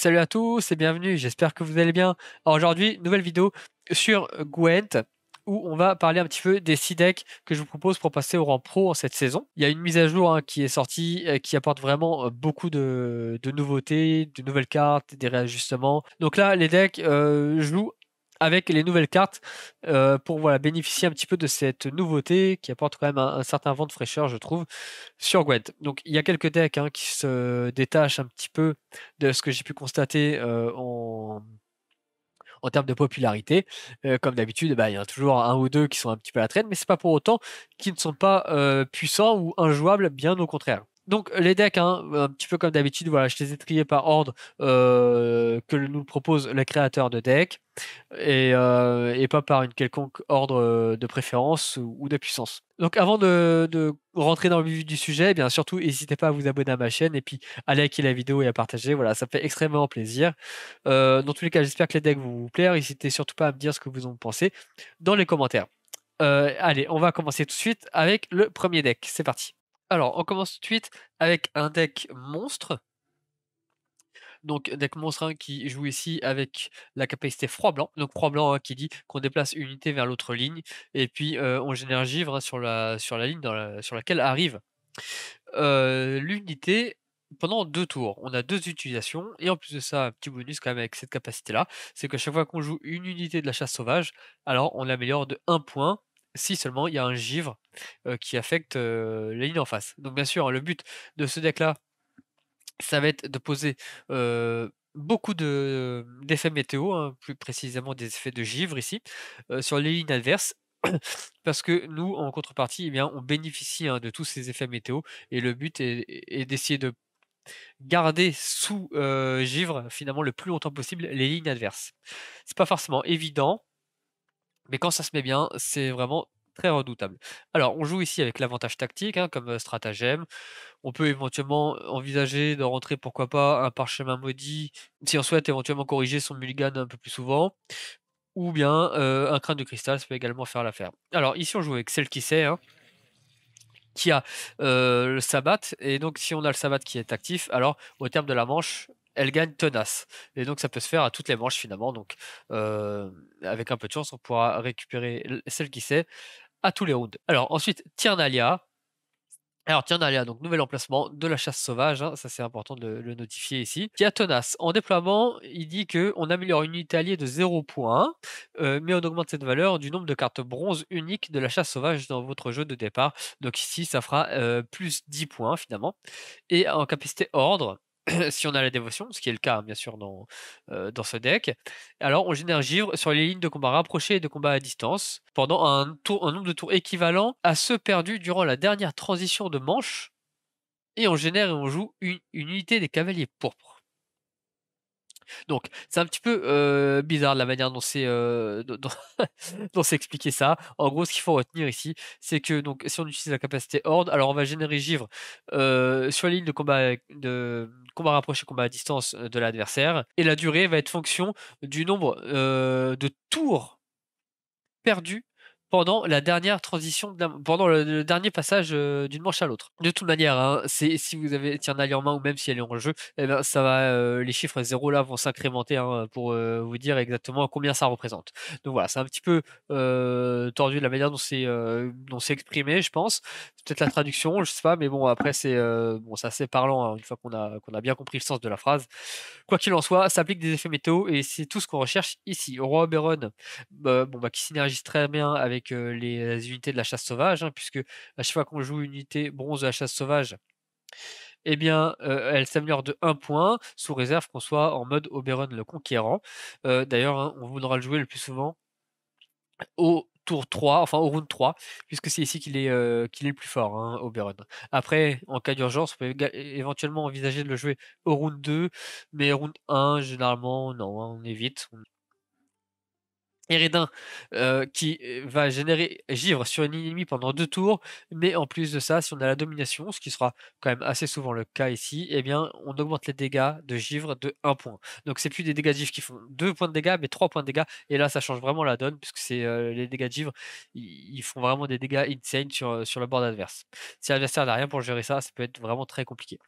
Salut à tous et bienvenue, j'espère que vous allez bien. Aujourd'hui, nouvelle vidéo sur Gwent où on va parler un petit peu des 6 decks que je vous propose pour passer au rang pro en cette saison. Il y a une mise à jour hein, qui est sortie euh, qui apporte vraiment euh, beaucoup de, nouveautés, de nouvelles cartes, des réajustements. Donc là, les decks euh, je à avec les nouvelles cartes euh, pour voilà, bénéficier un petit peu de cette nouveauté qui apporte quand même un, certain vent de fraîcheur, je trouve, sur Gwent. Donc il y a quelques decks hein, qui se détachent un petit peu de ce que j'ai pu constater euh, en, en termes de popularité. Euh, comme d'habitude, bah, il y en a toujours un ou deux qui sont un petit peu à la traîne, mais ce n'est pas pour autant qu'ils ne sont pas puissants ou injouables, bien au contraire donc les decks, hein, un petit peu comme d'habitude, voilà, je les ai triés par ordre euh, que nous propose le créateur de deck euh, et, pas par une quelconque ordre euh, de préférence ou, de puissance. Donc avant de, rentrer dans le vif du sujet, eh bien surtout n'hésitez pas à vous abonner à ma chaîne et puis à liker la vidéo et à partager. Voilà, ça fait extrêmement plaisir. dans tous les cas, j'espère que les decks vont vous plaire. N'hésitez surtout pas à me dire ce que vous en pensez dans les commentaires. allez, on va commencer tout de suite avec le premier deck. C'est parti. Alors, on commence tout de suite avec un deck monstre. Donc, deck monstre qui joue ici avec la capacité froid-blanc. Donc, froid-blanc hein, qui dit qu'on déplace une unité vers l'autre ligne. Et puis, euh, on génère givre sur, la, sur la ligne sur laquelle arrive euh, l'unité pendant deux tours. On a deux utilisations. Et en plus de ça, un petit bonus quand même avec cette capacité-là. C'est qu'à chaque fois qu'on joue une unité de la chasse sauvage, alors on l'améliore de 1 point si seulement il y a un givre qui affecte les lignes en face. Donc bien sûr, hein, le but de ce deck-là, ça va être de poser beaucoup d'effets météo, hein, plus précisément des effets de givre ici, sur les lignes adverses. Parce que nous, en contrepartie, eh bien, on bénéficie hein, de tous ces effets météo et le but est, est d'essayer de garder sous givre finalement le plus longtemps possible les lignes adverses. C'est pas forcément évident, mais quand ça se met bien, c'est vraiment très redoutable. Alors, on joue ici avec l'avantage tactique, hein, comme stratagème. On peut éventuellement envisager de rentrer, pourquoi pas, un parchemin maudit, si on souhaite éventuellement corriger son mulligan un peu plus souvent. Ou bien un crâne de cristal, ça peut également faire l'affaire. Alors, ici, on joue avec celle qui sait. Hein, qui a le sabbat. Et donc, si on a le sabbat qui est actif, alors au terme de la manche, elle gagne tenace. Et donc ça peut se faire à toutes les manches finalement. Donc euh, avec un peu de chance, on pourra récupérer celle qui sait à tous les rounds. Alors ensuite, Tiernalia. Alors Tiernalia, donc nouvel emplacement de la chasse sauvage, hein. ça c'est important de le notifier ici. Qui a En déploiement, il dit qu'on améliore une unité alliée de 0 points, euh, mais on augmente cette valeur du nombre de cartes bronze uniques de la chasse sauvage dans votre jeu de départ. Donc ici, ça fera euh, plus 10 points finalement. Et en capacité ordre, si on a la dévotion, ce qui est le cas hein, bien sûr dans, euh, dans ce deck, alors on génère givre sur les lignes de combat rapprochées et de combat à distance pendant un, tour, nombre de tours équivalent à ceux perdus durant la dernière transition de manche. Et on génère et on joue une, une unité des cavaliers pourpres. Donc, c'est un petit peu bizarre la manière dont c'est expliqué ça. En gros, ce qu'il faut retenir ici, c'est que donc si on utilise la capacité Horde, alors on va générer Givre sur la ligne de combat de combat rapproché, combat à distance de l'adversaire, et la durée va être fonction du nombre de tours perdus pendant la dernière transition, pendant le, dernier passage euh, d'une manche à l'autre. De toute manière, hein, c'est si vous avez un allié en main ou même si elle est en jeu, eh ben, ça va, euh, les chiffres zéro là vont s'incrémenter hein, pour euh, vous dire exactement combien ça représente. Donc voilà, c'est un petit peu tordu de la manière dont c'est dont exprimé, je pense. Peut-être la traduction, je sais pas, mais bon après c'est bon c'est assez parlant hein, une fois qu'on a qu'on a bien compris le sens de la phrase. Quoi qu'il en soit, s'applique des effets météo et c'est tout ce qu'on recherche ici. Roi Oberon, bah, bon bah qui synergise très bien avec les unités de la chasse sauvage, hein, puisque à chaque fois qu'on joue une unité bronze de la chasse sauvage, eh bien, elle s'améliore de 1 point, sous réserve qu'on soit en mode Oberon le conquérant. D'ailleurs, hein, on voudra le jouer le plus souvent au tour 3, enfin au round 3, puisque c'est ici qu'il est, qu'il est le plus fort, hein, Oberon. Après, en cas d'urgence, on peut éventuellement envisager de le jouer au round 2, mais round 1, généralement, non, on évite. Eredin euh, qui euh, va générer Givre sur une ennemie pendant deux tours, mais en plus de ça, si on a la domination, ce qui sera quand même assez souvent le cas ici, et eh bien, on augmente les dégâts de Givre de 1 point. Donc c'est plus des dégâts de Givre qui font deux points de dégâts, mais trois points de dégâts, et là ça change vraiment la donne, puisque c'est euh, les dégâts de Givre, ils font vraiment des dégâts insane sur, sur le bord adverse. Si l'adversaire n'a rien pour gérer ça, ça peut être vraiment très compliqué.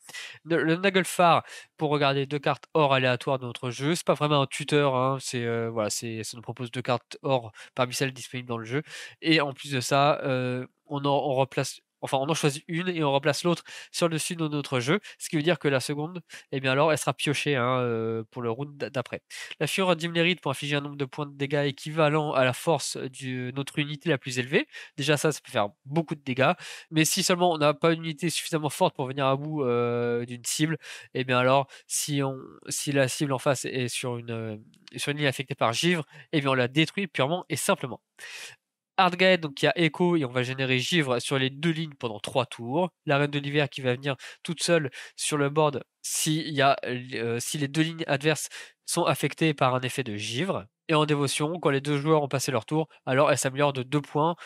Le, le Nagelfar, pour regarder deux cartes hors aléatoire de notre jeu, c'est pas vraiment un tuteur, hein, c'est voilà, c'est ça nous propose deux cartes or parmi celles disponibles dans le jeu. Et en plus de ça, on, en, on replace Enfin, on en choisit une et on remplace l'autre sur le dessus de notre jeu, ce qui veut dire que la seconde, eh bien alors, elle sera piochée hein, euh, pour le round d'après. La fureur d'Imleride pour infliger un nombre de points de dégâts équivalent à la force de notre unité la plus élevée. Déjà, ça, ça peut faire beaucoup de dégâts. Mais si seulement on n'a pas une unité suffisamment forte pour venir à bout euh, d'une cible, eh bien alors, si, on, si la cible en face est sur une, euh, sur ligne affectée par givre, eh bien on la détruit purement et simplement. Hardgate, donc il y a écho et on va générer Givre sur les deux lignes pendant trois tours. La Reine de l'Hiver qui va venir toute seule sur le board si, y a, euh, si les deux lignes adverses sont affectées par un effet de Givre. Et en dévotion, quand les deux joueurs ont passé leur tour, alors elle s'améliore de deux points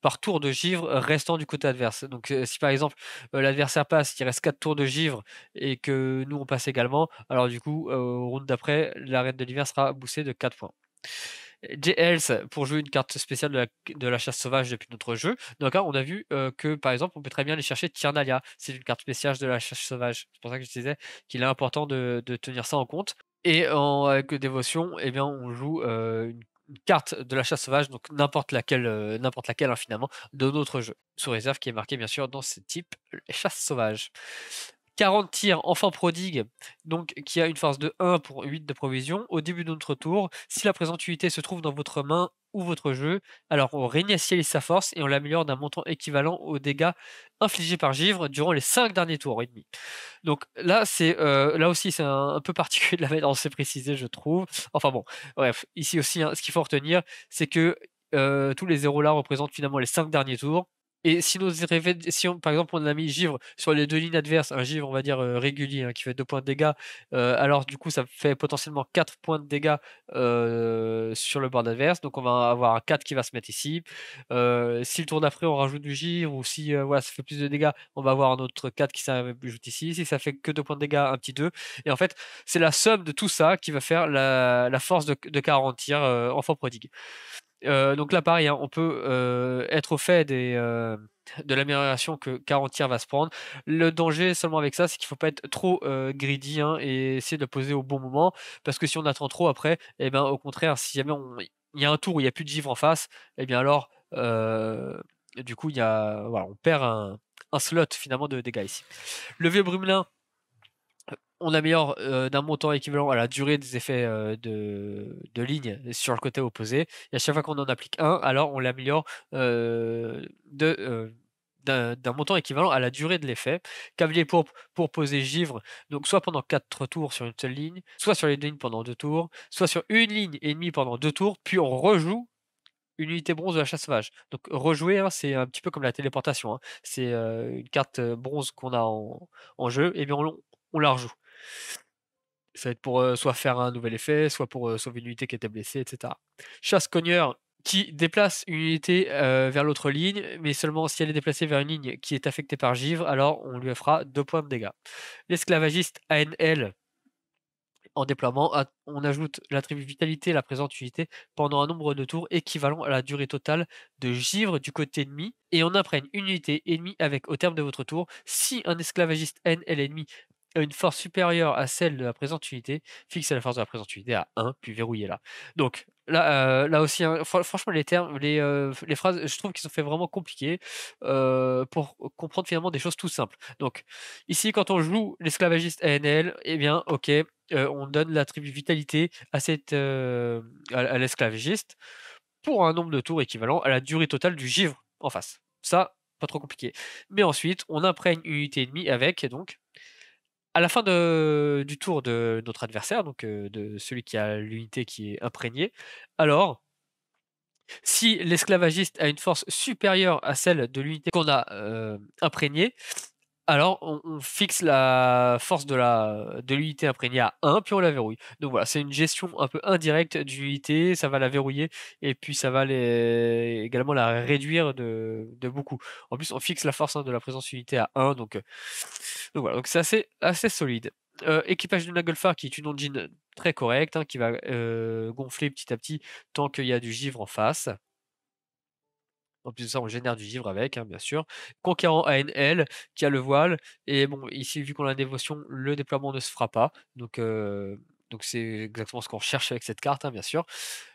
par tour de givre restant du côté adverse. Donc euh, si par exemple euh, l'adversaire passe, il reste quatre tours de givre et que nous on passe également, alors du coup, au round d'après, la reine de l'hiver sera boostée de quatre points. JLs pour jouer une carte spéciale de la, chasse sauvage depuis notre jeu. Donc cas on a vu euh, que par exemple, on peut très bien aller chercher Tiernalia, c'est une carte spéciale de la chasse sauvage. C'est pour ça que je disais qu'il est important de, tenir ça en compte. Et en, avec dévotion, eh bien, on joue euh, une carte de la chasse sauvage, donc n'importe laquelle, euh, n'importe laquelle hein, finalement, de notre jeu, sous réserve qui est marquée bien sûr dans ce type chasse sauvage. 40 tirs, enfin prodigue, donc qui a une force de 1 pour 8 de provision. Au début de notre tour, si la présentuité se trouve dans votre main ou votre jeu, alors on réinitialise sa force et on l'améliore d'un montant équivalent aux dégâts infligés par Givre durant les 5 derniers tours et demi. Donc là, c'est euh, là aussi c'est un, peu particulier de la manière dont c'est précisé, je trouve. Enfin bon, bref, ici aussi, hein, ce qu'il faut retenir, c'est que euh, tous les zéros là représentent finalement les 5 derniers tours et si si par exemple, on a mis Givre sur les deux lignes adverses, un Givre, on va dire, euh, régulier, hein, qui fait 2 points de dégâts, euh, alors du coup, ça fait potentiellement 4 points de dégâts euh, sur le bord adverse. Donc, on va avoir un 4 qui va se mettre ici. si le tour d'après, on rajoute du Givre, ou si voilà, ça fait plus de dégâts, on va avoir un autre 4 qui s'ajoute ici. Si ça fait que 2 points de dégâts, un petit 2. Et en fait, c'est la somme de tout ça qui va faire la, force de, de 40 tirs enfant prodigue donc là, pareil, hein, on peut être au fait des, de l'amélioration que 40 tiers va se prendre. Le danger seulement avec ça, c'est qu'il ne faut pas être trop greedy hein, et essayer de poser au bon moment. Parce que si on attend trop après, eh ben, au contraire, si jamais il y a un tour où il n'y a plus de givre en face, et eh bien alors, du coup, y a, voilà, on perd un, un slot finalement de dégâts ici. Le vieux Brumelin on améliore euh, d'un montant équivalent à la durée des effets euh, de, ligne sur le côté opposé. Et à chaque fois qu'on en applique un, alors on l'améliore euh, de d'un montant équivalent à la durée de l'effet. Cavalier pour poser givre, donc soit pendant 4 tours sur une seule ligne, soit sur les deux lignes pendant 2 tours, soit sur une ligne et demie pendant 2 tours, puis on rejoue une unité bronze de la chasse sauvage. Donc rejouer, hein, c'est un petit peu comme la téléportation. Hein. C'est une carte bronze qu'on a en, jeu, et bien on, on la rejoue. Ça va être pour euh, soit faire un nouvel effet, soit pour euh, sauver une unité qui était blessée, etc. Chasse cogneur qui déplace une unité euh, vers l'autre ligne, mais seulement si elle est déplacée vers une ligne qui est affectée par givre, alors on lui fera 2 points de dégâts. L'esclavagiste ANL, en déploiement, on ajoute l'attribut vitalité à la présente unité pendant un nombre de tours équivalent à la durée totale de givre du côté ennemi et on imprègne une unité ennemie avec au terme de votre tour. Si un esclavagiste N ennemi une force supérieure à celle de la présente unité, fixez la force de la présente unité à 1, puis verrouillez-la. Donc là, euh, là aussi, hein, franchement, les termes, euh, les, phrases, je trouve qu'ils sont fait vraiment compliqués euh, pour comprendre finalement des choses tout simples. Donc ici, quand on joue l'esclavagiste ANL, eh bien, ok, on donne l'attribut vitalité à, cette, l'esclavagiste pour un nombre de tours équivalent à la durée totale du givre en face. Ça, pas trop compliqué. Mais ensuite, on imprègne une unité et demie avec, donc, à la fin du tour de notre adversaire, donc euh, de celui qui a l'unité qui est imprégnée, alors si l'esclavagiste a une force supérieure à celle de l'unité qu'on a euh, imprégnée, alors on, fixe la force de la de l'unité imprégnée à 1, puis on la verrouille. Donc voilà, c'est une gestion un peu indirecte du unité, ça va la verrouiller et puis ça va également la réduire de, beaucoup. En plus, on fixe la force hein, de la présence unité à 1, euh, donc, voilà, c'est assez, solide. Euh, équipage de Nagolfar qui est une engine très correcte, hein, qui va euh, gonfler petit à petit tant qu'il y a du givre en face. En plus de ça, on génère du vivre avec, hein, bien sûr. Conquérant ANL, qui a le voile. Et bon, ici, vu qu'on a la dévotion, le déploiement ne se fera pas. Donc, euh, donc c'est exactement ce qu'on cherche avec cette carte, hein, bien sûr.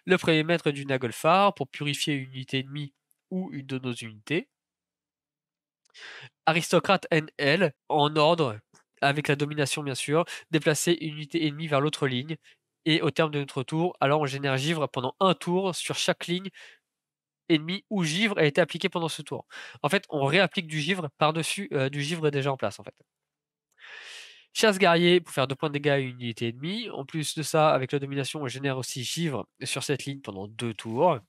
Le premier maître du Nagolfar pour purifier une unité ennemie ou une de nos unités. Aristocrate NL, en ordre, avec la domination, bien sûr. Déplacer une unité ennemie vers l'autre ligne. Et au terme de notre tour, alors on génère givre pendant un tour sur chaque ligne ennemi ou givre a été appliqué pendant ce tour. En fait, on réapplique du givre par-dessus euh, du givre déjà en place, en fait. Chasse guerrier pour faire deux points de dégâts à une unité ennemie. En plus de ça, avec la domination, on génère aussi givre sur cette ligne pendant deux tours.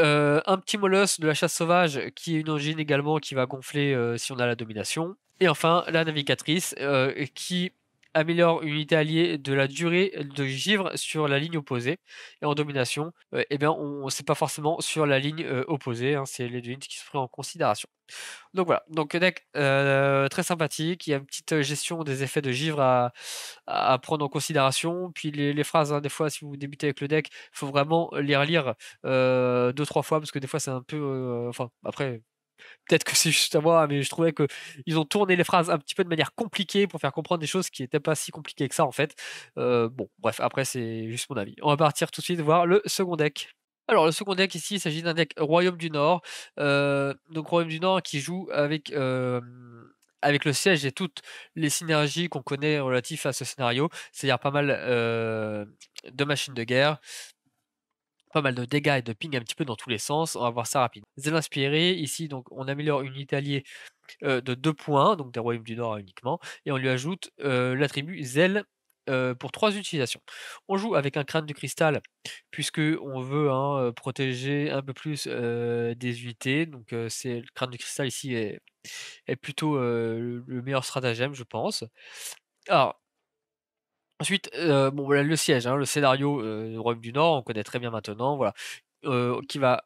Euh, un petit molosse de la chasse sauvage qui est une engine également qui va gonfler euh, si on a la domination. Et enfin, la navigatrice qui améliore une unité alliée de la durée de givre sur la ligne opposée. Et en domination, et euh, eh bien, on sait pas forcément sur la ligne euh, opposée. Hein, c'est les deux lignes qui se prennent en considération. Donc voilà, donc deck euh, très sympathique. Il y a une petite gestion des effets de givre à, prendre en considération. Puis les, phrases, hein, des fois, si vous débutez avec le deck, il faut vraiment les relire deux trois fois parce que des fois c'est un peu, enfin après peut-être que c'est juste à moi, mais je trouvais que ils ont tourné les phrases un petit peu de manière compliquée pour faire comprendre des choses qui n'étaient pas si compliquées que ça en fait. Euh, bon, bref, après c'est juste mon avis. On va partir tout de suite voir le second deck. Alors, le second deck ici, il s'agit d'un deck Royaume du Nord. Euh, donc, Royaume du Nord qui joue avec, euh, avec le siège et toutes les synergies qu'on connaît relatifs à ce scénario. C'est-à-dire pas mal de machines de guerre, pas mal de dégâts et de ping un petit peu dans tous les sens. On va voir ça rapide. Zel inspiré, ici, donc, on améliore une Italier euh, de deux points, donc des royaumes du Nord euh, uniquement, et on lui ajoute euh, l'attribut Zèle pour trois utilisations. On joue avec un crâne du cristal, puisque on veut hein, protéger un peu plus des unités. Donc, c'est le crâne du cristal ici est, est plutôt le meilleur stratagème, je pense. Alors, Ensuite, euh, bon, le siège, hein, le scénario euh, du Royaume du Nord, on connaît très bien maintenant, voilà, euh, qui va,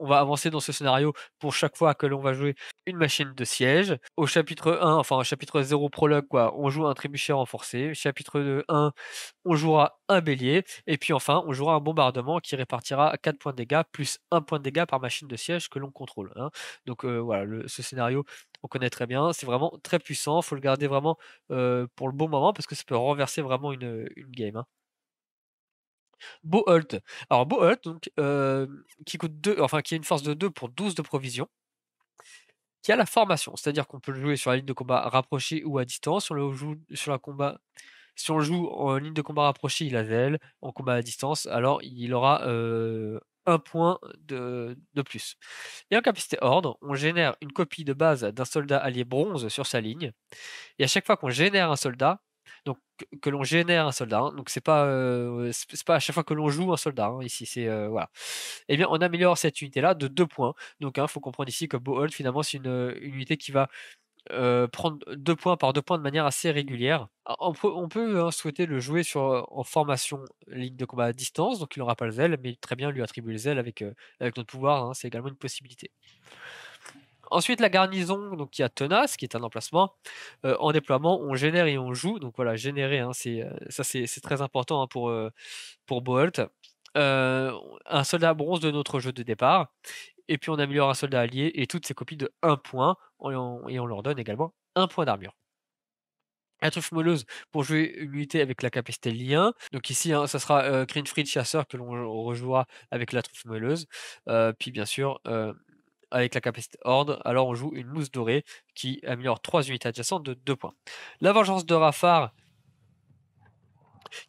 on va avancer dans ce scénario pour chaque fois que l'on va jouer une machine de siège. Au chapitre 1, enfin au chapitre 0 prologue, quoi, on joue un trébuchet renforcé. Chapitre 1, on jouera un bélier. Et puis enfin, on jouera un bombardement qui répartira 4 points de dégâts plus 1 point de dégâts par machine de siège que l'on contrôle. Hein. Donc voilà, ce scénario on connaît très bien. C'est vraiment très puissant. faut le garder vraiment pour le bon moment parce que ça peut renverser vraiment une, game. Hein. Alors Boholt, donc, qui coûte 2 enfin qui a une force de 2 pour 12 de provision, qui a la formation, c'est-à-dire qu'on peut le jouer sur la ligne de combat rapprochée ou à distance. Si on le joue sur la combat, si on joue en ligne de combat rapprochée, il a zèle. En combat à distance, alors il aura un point de, de, plus. Et en capacité ordre, on génère une copie de base d'un soldat allié bronze sur sa ligne. Et à chaque fois qu'on génère un soldat, donc que l'on génère un soldat, hein, donc c'est pas euh, c'est pas à chaque fois que l'on joue un soldat hein, ici c'est euh, voilà. Eh bien on améliore cette unité là de deux points. Donc il hein, faut comprendre ici que Bohold finalement c'est une, une, unité qui va euh, prendre deux points par deux points de manière assez régulière. Ah, on peut, hein, souhaiter le jouer sur, euh, en formation ligne de combat à distance, donc il n'aura pas le zèle, mais très bien lui attribuer le zèle avec, euh, notre pouvoir, hein, c'est également une possibilité. Ensuite, la garnison, donc il y a Tenace, qui est un emplacement. en déploiement, on génère et on joue. Donc voilà, générer, hein, c'est, ça c'est, très important pour, pour Bolt. un soldat bronze de notre jeu de départ et puis on améliore un soldat allié et toutes ses copies de 1 point, et on, leur donne également 1 point d'armure. La truffe molleuse pour jouer une unité avec la capacité lien. Donc ici, ce hein, ça sera euh, Greenfried Chasseur que l'on rejouera avec la truffe molleuse. Euh, puis bien sûr, euh, avec la capacité Horde, alors on joue une mousse dorée qui améliore 3 unités adjacentes de 2 points. La vengeance de Rafar,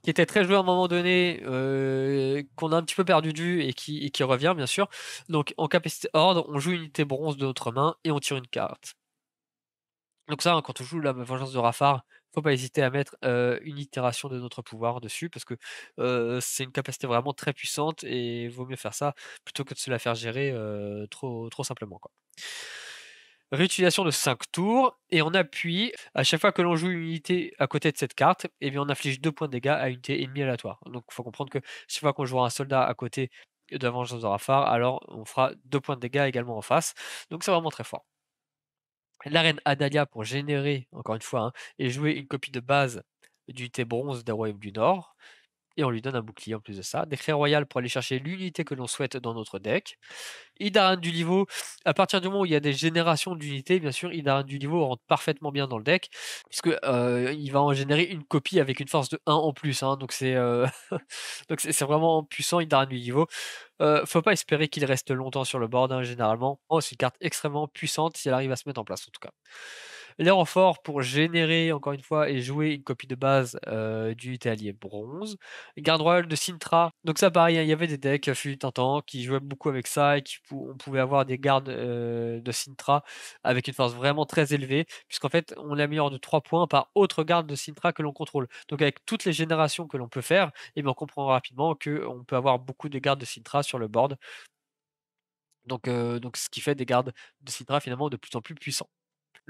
qui était très joué à un moment donné, euh, qu'on a un petit peu perdu de vue et qui, revient, bien sûr. Donc, en capacité ordre on joue une unité bronze de notre main et on tire une carte. Donc, ça, hein, quand on joue la vengeance de Rafar, faut pas hésiter à mettre euh, une itération de notre pouvoir dessus parce que euh, c'est une capacité vraiment très puissante et il vaut mieux faire ça plutôt que de se la faire gérer trop, trop simplement. Quoi réutilisation de 5 tours, et on appuie, à chaque fois que l'on joue une unité à côté de cette carte, et eh bien on inflige 2 points de dégâts à une unité ennemie aléatoire. Donc il faut comprendre que chaque fois qu'on jouera un soldat à côté de vengeance de Rafar, alors on fera 2 points de dégâts également en face. Donc c'est vraiment très fort. L'arène Adalia pour générer, encore une fois, hein, et jouer une copie de base d'unité bronze des royaumes du Nord et on lui donne un bouclier en plus de ça. Décret royal pour aller chercher l'unité que l'on souhaite dans notre deck. Idarane du niveau, à partir du moment où il y a des générations d'unités, bien sûr, Idarane du niveau rentre parfaitement bien dans le deck, puisque euh, il va en générer une copie avec une force de 1 en plus. Hein, donc euh, c'est vraiment puissant Idarane du niveau. Euh, faut pas espérer qu'il reste longtemps sur le board, hein, généralement. Oh, c'est une carte extrêmement puissante si elle arrive à se mettre en place, en tout cas. Les renforts pour générer, encore une fois, et jouer une copie de base euh, du Italien bronze. Garde Royal de Sintra. Donc ça, pareil, hein, il y avait des decks, fut un temps, qui jouaient beaucoup avec ça et qui, on pouvait avoir des gardes euh, de Sintra avec une force vraiment très élevée, puisqu'en fait, on l'améliore de 3 points par autre garde de Sintra que l'on contrôle. Donc avec toutes les générations que l'on peut faire, et eh on comprend rapidement qu'on peut avoir beaucoup de gardes de Sintra sur le board. Donc, euh, donc ce qui fait des gardes de Sintra finalement de plus en plus puissants.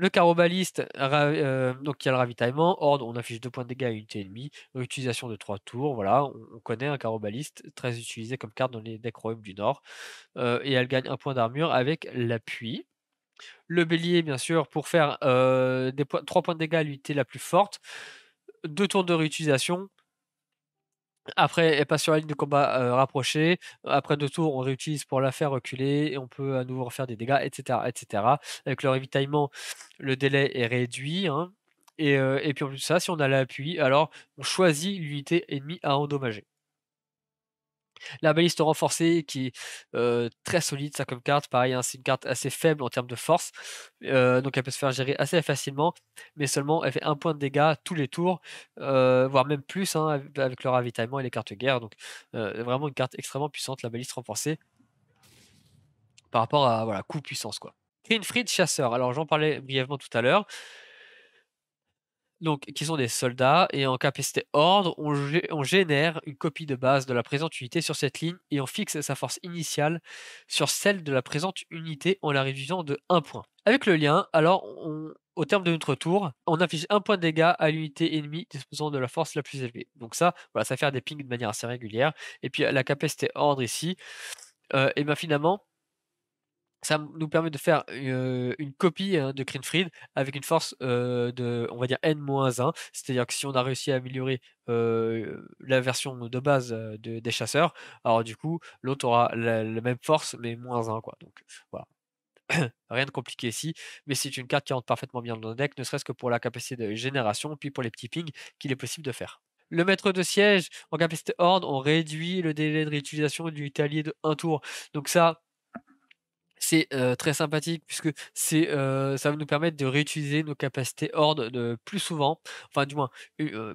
Le carobaliste, euh, donc il y a le ravitaillement. ordre, on affiche 2 points de dégâts à unité ennemie. réutilisation de 3 tours. Voilà, on, connaît un carobaliste très utilisé comme carte dans les decks du Nord. Euh, et elle gagne un point d'armure avec l'appui. Le bélier, bien sûr, pour faire euh, des 3 points de dégâts à l'unité la plus forte. 2 tours de réutilisation. Après, elle passe sur la ligne de combat euh, rapprochée. Après deux tours, on réutilise pour la faire reculer et on peut à nouveau refaire des dégâts, etc. etc. Avec le révitaillement, le délai est réduit. Hein, et, euh, et, puis en plus de ça, si on a l'appui, alors on choisit l'unité ennemie à endommager. La baliste renforcée qui est très solide, ça comme carte. Pareil, hein, c'est une carte assez faible en termes de force. donc elle peut se faire gérer assez facilement. Mais seulement, elle fait un point de dégâts tous les tours, voire même plus hein, avec le ravitaillement et les cartes guerre. Donc vraiment une carte extrêmement puissante, la baliste renforcée. Par rapport à voilà, coût puissance quoi. Greenfried chasseur. Alors j'en parlais brièvement tout à l'heure donc, qui sont des soldats, et en capacité ordre, on, génère une copie de base de la présente unité sur cette ligne et on fixe sa force initiale sur celle de la présente unité en la réduisant de 1 point. Avec le lien, alors, au terme de notre tour, on affiche 1 point de dégâts à l'unité ennemie disposant de la force la plus élevée. Donc ça, voilà, ça fait des pings de manière assez régulière. Et puis la capacité ordre ici, euh, et bien finalement, ça nous permet de faire une, copie hein, de Greenfried avec une force de, on va dire, n-1. C'est-à-dire que si on a réussi à améliorer la version de base des chasseurs, alors du coup, l'autre aura la, même force, mais moins 1. Quoi. Donc voilà. Rien de compliqué ici, mais c'est une carte qui rentre parfaitement bien dans le deck, ne serait-ce que pour la capacité de génération, puis pour les petits pings qu'il est possible de faire. Le maître de siège en capacité horde, on réduit le délai de réutilisation du talier de 1 tour. Donc ça, c'est très sympathique puisque c'est, ça va nous permettre de réutiliser nos capacités horde de plus souvent, enfin du moins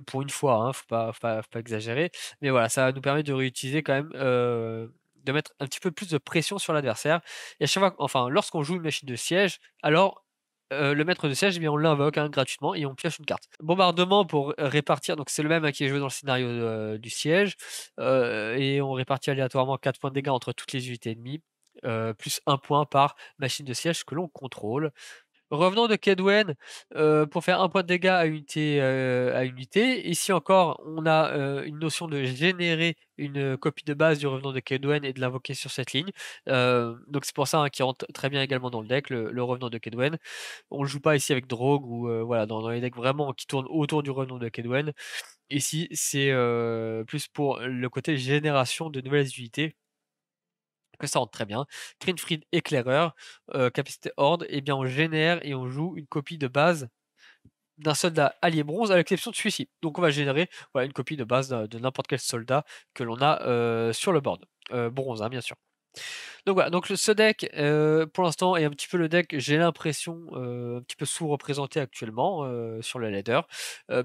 pour une fois, hein, faut, pas, faut, pas, exagérer, mais voilà, ça va nous permettre de réutiliser quand même, de mettre un petit peu plus de pression sur l'adversaire. Et à chaque fois, enfin, lorsqu'on joue une machine de siège, alors le maître de siège, eh bien on l'invoque hein, gratuitement et on pioche une carte. Bombardement pour répartir, donc c'est le même hein, qui est joué dans le scénario du siège, et on répartit aléatoirement 4 points de dégâts entre toutes les unités ennemies. Euh, plus un point par machine de siège que l'on contrôle. Revenant de Kedwen euh, pour faire un point de dégâts à unité, euh, à unité. Ici encore, on a une notion de générer une copie de base du revenant de Kedwen et de l'invoquer sur cette ligne. donc c'est pour ça hein, qu'il rentre très bien également dans le deck, le, revenant de Kedwen. On ne le joue pas ici avec Drogue ou voilà, dans, dans, les decks vraiment qui tournent autour du revenant de Kedwen. Ici, c'est plus pour le côté génération de nouvelles unités ça rentre très bien. Greenfried éclaireur, euh, capacité horde, et eh bien on génère et on joue une copie de base d'un soldat allié bronze à l'exception de celui-ci. Donc on va générer voilà, une copie de base de, n'importe quel soldat que l'on a euh, sur le board. Euh, bronze, hein, bien sûr. Donc voilà, donc ce deck, pour l'instant, est un petit peu le deck, j'ai l'impression, un petit peu sous-représenté actuellement sur le ladder,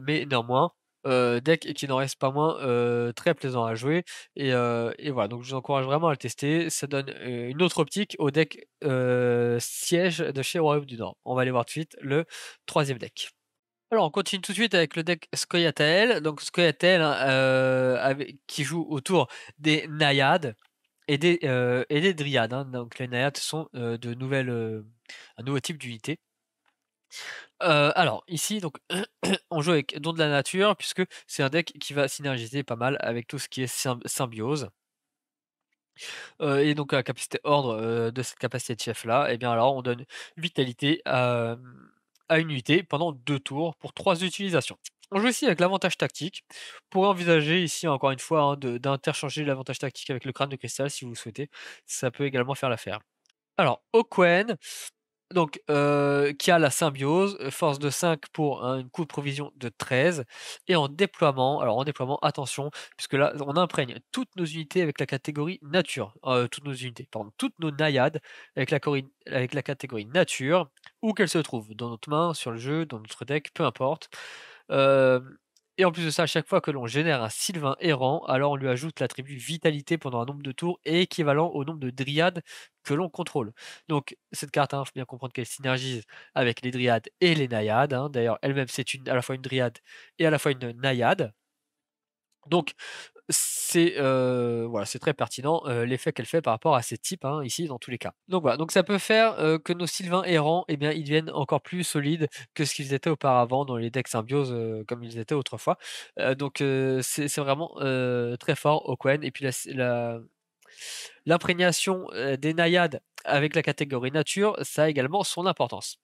mais néanmoins, euh, deck qui n'en reste pas moins euh, très plaisant à jouer. Euh, et, voilà, donc je vous encourage vraiment à le tester. Ça donne une autre optique au deck siège de chez Royaume du Nord. On va aller voir tout de suite le troisième deck. Alors on continue tout de suite avec le deck Skoyatael. Donc hein, qui joue autour des Naiades et des, et des Dryades. Hein. Donc les Naiades sont de nouvelles, un nouveau type d'unité alors ici, donc, on joue avec Don de la Nature, puisque c'est un deck qui va synergiser pas mal avec tout ce qui est symbiose. et donc à la capacité ordre de cette capacité de chef là, et eh bien alors on donne vitalité à, une unité pendant deux tours pour trois utilisations. On joue ici avec l'avantage tactique. pour envisager ici encore une fois hein, d'interchanger l'avantage tactique avec le crâne de cristal si vous le souhaitez. Ça peut également faire l'affaire. Alors, Okwen, donc, euh, qui a la symbiose, euh, force de 5 pour un coup de provision de 13. Et en déploiement, alors en déploiement, attention, puisque là, on imprègne toutes nos unités avec la catégorie nature. Euh, toutes nos unités, pardon, toutes nos naïades avec la, avec la catégorie nature, où qu'elles se trouvent, dans notre main, sur le jeu, dans notre deck, peu importe. Et en plus de ça, à chaque fois que l'on génère un Sylvain errant, alors on lui ajoute l'attribut vitalité pendant un nombre de tours équivalent au nombre de dryades que l'on contrôle. Donc cette carte, il hein, faut bien comprendre qu'elle synergise avec les dryades et les naïades. Hein. D'ailleurs, elle-même, c'est à la fois une dryade et à la fois une naïade. Donc c'est euh, voilà, très pertinent euh, l'effet qu'elle fait par rapport à ces types hein, ici dans tous les cas. Donc voilà, donc ça peut faire euh, que nos Sylvains errants, eh bien, ils deviennent encore plus solides que ce qu'ils étaient auparavant dans les decks symbioses comme ils étaient autrefois. donc c'est vraiment très fort au Oquen et puis la L'imprégnation des naïades avec la catégorie nature, ça a également son importance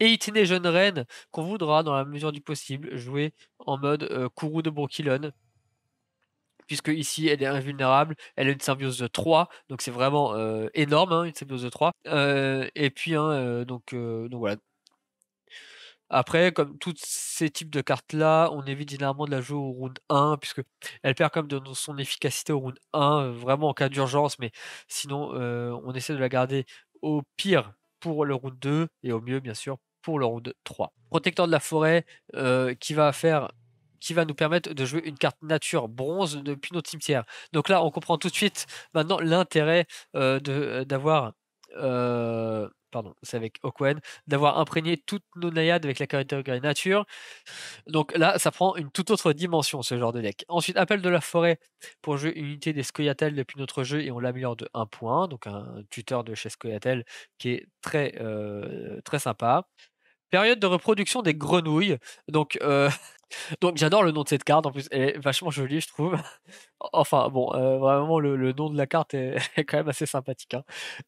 et Itiné Jeune Reine, qu'on voudra, dans la mesure du possible, jouer en mode Kourou euh, de Brokilon. Puisque ici, elle est invulnérable, elle a une symbiose de 3, donc c'est vraiment euh, énorme, hein, une symbiose de 3. Euh, et puis, hein, donc, voilà. Après, comme tous ces types de cartes-là, on évite généralement de la jouer au round 1, puisque elle perd comme de son efficacité au round 1, vraiment en cas d'urgence, mais sinon, on essaie de la garder au pire pour le round 2 et au mieux, bien sûr, pour le round 3. Protecteur de la forêt euh, qui va faire qui va nous permettre de jouer une carte nature bronze depuis notre cimetière. Donc là, on comprend tout de suite maintenant l'intérêt euh, euh, d'avoir euh, pardon, c'est avec Okwen, d'avoir imprégné toutes nos naïades avec la caractéristique nature. Donc là, ça prend une toute autre dimension, ce genre de deck. Ensuite, appel de la forêt pour jouer une unité des Scoyatel depuis notre jeu et on l'améliore de 1 point. Donc un tuteur de chez Scoyatel qui est très, euh, très sympa. Période de reproduction des grenouilles. Donc, euh, Donc j'adore le nom de cette carte, en plus elle est vachement jolie je trouve. Enfin bon, euh, vraiment le, nom de la carte est, quand même assez sympathique. Hein.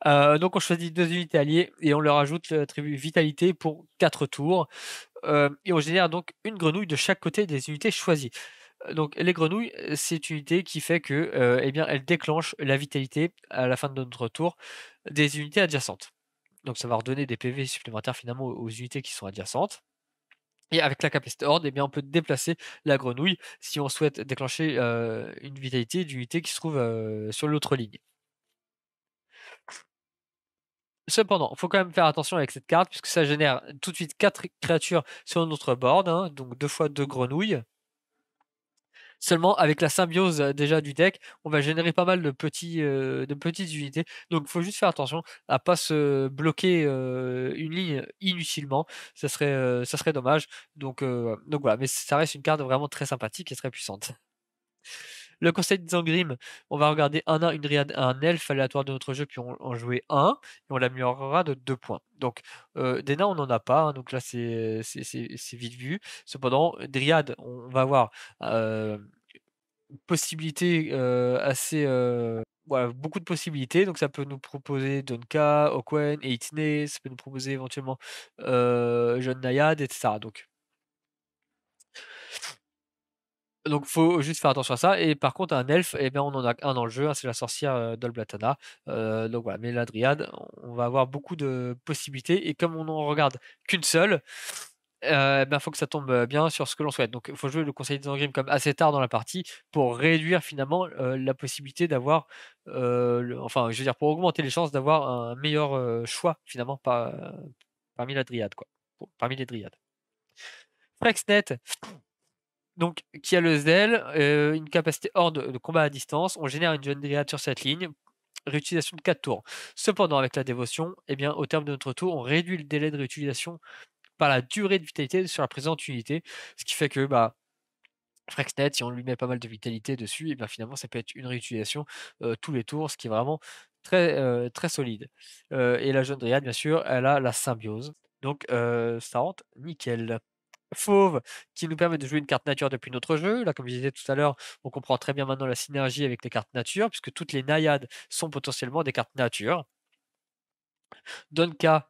Euh, donc on choisit deux unités alliées et on leur ajoute l'attribut vitalité pour quatre tours. Euh, et on génère donc une grenouille de chaque côté des unités choisies. Donc les grenouilles, c'est une unité qui fait que eh bien, elle déclenche la vitalité à la fin de notre tour des unités adjacentes. Donc ça va redonner des PV supplémentaires finalement aux unités qui sont adjacentes. Et avec la capacité Horde, eh bien, on peut déplacer la grenouille si on souhaite déclencher une vitalité d'unité qui se trouve sur l'autre ligne. Cependant, il faut quand même faire attention avec cette carte, puisque ça génère tout de suite 4 créatures sur notre board, hein, donc 2 fois 2 grenouilles. Seulement, avec la symbiose euh, déjà du deck, on va générer pas mal de, petits, euh, de petites unités. Donc, il faut juste faire attention à pas se bloquer euh, une ligne inutilement. Ça serait, ça serait dommage. Donc, donc voilà, mais ça reste une carte vraiment très sympathique et très puissante. Le concept Zangrim, on va regarder un un, une, un elfe aléatoire de notre jeu, puis on en jouer un, et on l'améliorera de deux points. Donc, euh, des nains, on n'en a pas, hein, donc là, c'est vite vu. Cependant, Dryad, on va avoir euh, possibilité euh, assez. Euh, beaucoup de possibilités. Donc, ça peut nous proposer Donka, Okwen, Eitney, ça peut nous proposer éventuellement Jeune Nayad, etc. Donc, Donc, faut juste faire attention à ça. Et par contre, un elfe, eh bien, on en a un dans le jeu, hein, c'est la sorcière euh, Dolblatana. Euh, donc voilà, mais la Dryade, on va avoir beaucoup de possibilités. Et comme on n'en regarde qu'une seule, il euh, eh ben, faut que ça tombe bien sur ce que l'on souhaite. Donc, il faut jouer le conseil des engrimes comme assez tard dans la partie pour réduire finalement la possibilité d'avoir, enfin, je veux dire, pour augmenter les chances d'avoir un meilleur choix finalement parmi la Dryade, quoi, parmi les Dryades. Frexnet donc, qui a le zèle, une capacité hors de, combat à distance. On génère une jeune driade sur cette ligne. Réutilisation de 4 tours. Cependant, avec la dévotion, eh bien, au terme de notre tour, on réduit le délai de réutilisation par la durée de vitalité sur la présente unité. Ce qui fait que bah, Frexnet, si on lui met pas mal de vitalité dessus, et eh bien finalement ça peut être une réutilisation tous les tours, ce qui est vraiment très, très solide. et la jeune dryade, bien sûr, elle a la symbiose. Donc ça rentre nickel fauve qui nous permet de jouer une carte nature depuis notre jeu. Là, comme je disais tout à l'heure, on comprend très bien maintenant la synergie avec les cartes nature, puisque toutes les naïades sont potentiellement des cartes nature. Donka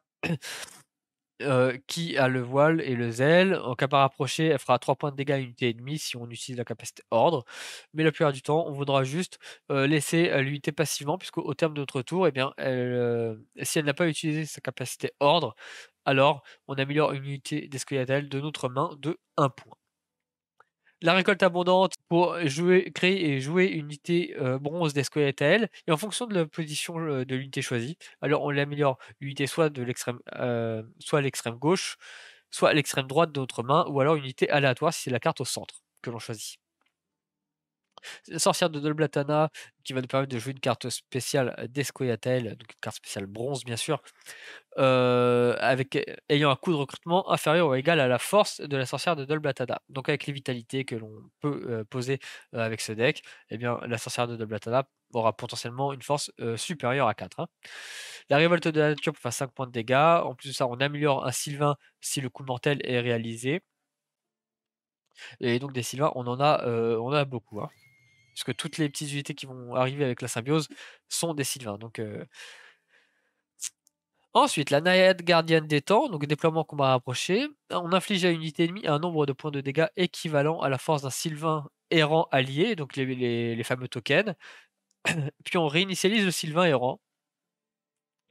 euh, qui a le voile et le zèle. En cas par rapproché, elle fera 3 points de dégâts à unité et si on utilise la capacité ordre. Mais la plupart du temps, on voudra juste euh, laisser euh, l'unité passivement, puisque au terme de notre tour, eh bien, si elle n'a pas utilisé sa capacité ordre, alors on améliore une unité d'escalier de notre main de 1 point la récolte abondante pour jouer, créer et jouer une unité euh, bronze des squelettes à elle. Et en fonction de la position euh, de l'unité choisie, alors on l'améliore l'unité soit de l'extrême, euh, soit à l'extrême gauche, soit à l'extrême droite de notre main, ou alors une unité aléatoire si c'est la carte au centre que l'on choisit sorcière de Dolblatana, qui va nous permettre de jouer une carte spéciale euh, d'Escoyatel, donc une carte spéciale bronze bien sûr, euh, avec, euh, ayant un coût de recrutement inférieur ou égal à la force de la sorcière de Dolblatana. Donc avec les vitalités que l'on peut poser avec ce deck, eh bien, la sorcière de Dolblatana aura potentiellement une force supérieure à 4. Hein. La révolte de la nature pour faire 5 points de dégâts. En plus de ça, on améliore un Sylvain si le coup mortel est réalisé. Et donc des Sylvains, on en a, on a beaucoup. Hein puisque toutes les petites unités qui vont arriver avec la symbiose sont des Sylvains. Donc, euh, Ensuite, la naïade gardienne des temps, donc déploiement qu'on va rapproché. On inflige à une unité ennemie un nombre de points de dégâts équivalent à la force d'un Sylvain errant allié, donc les, les fameux tokens. Puis on réinitialise le Sylvain errant.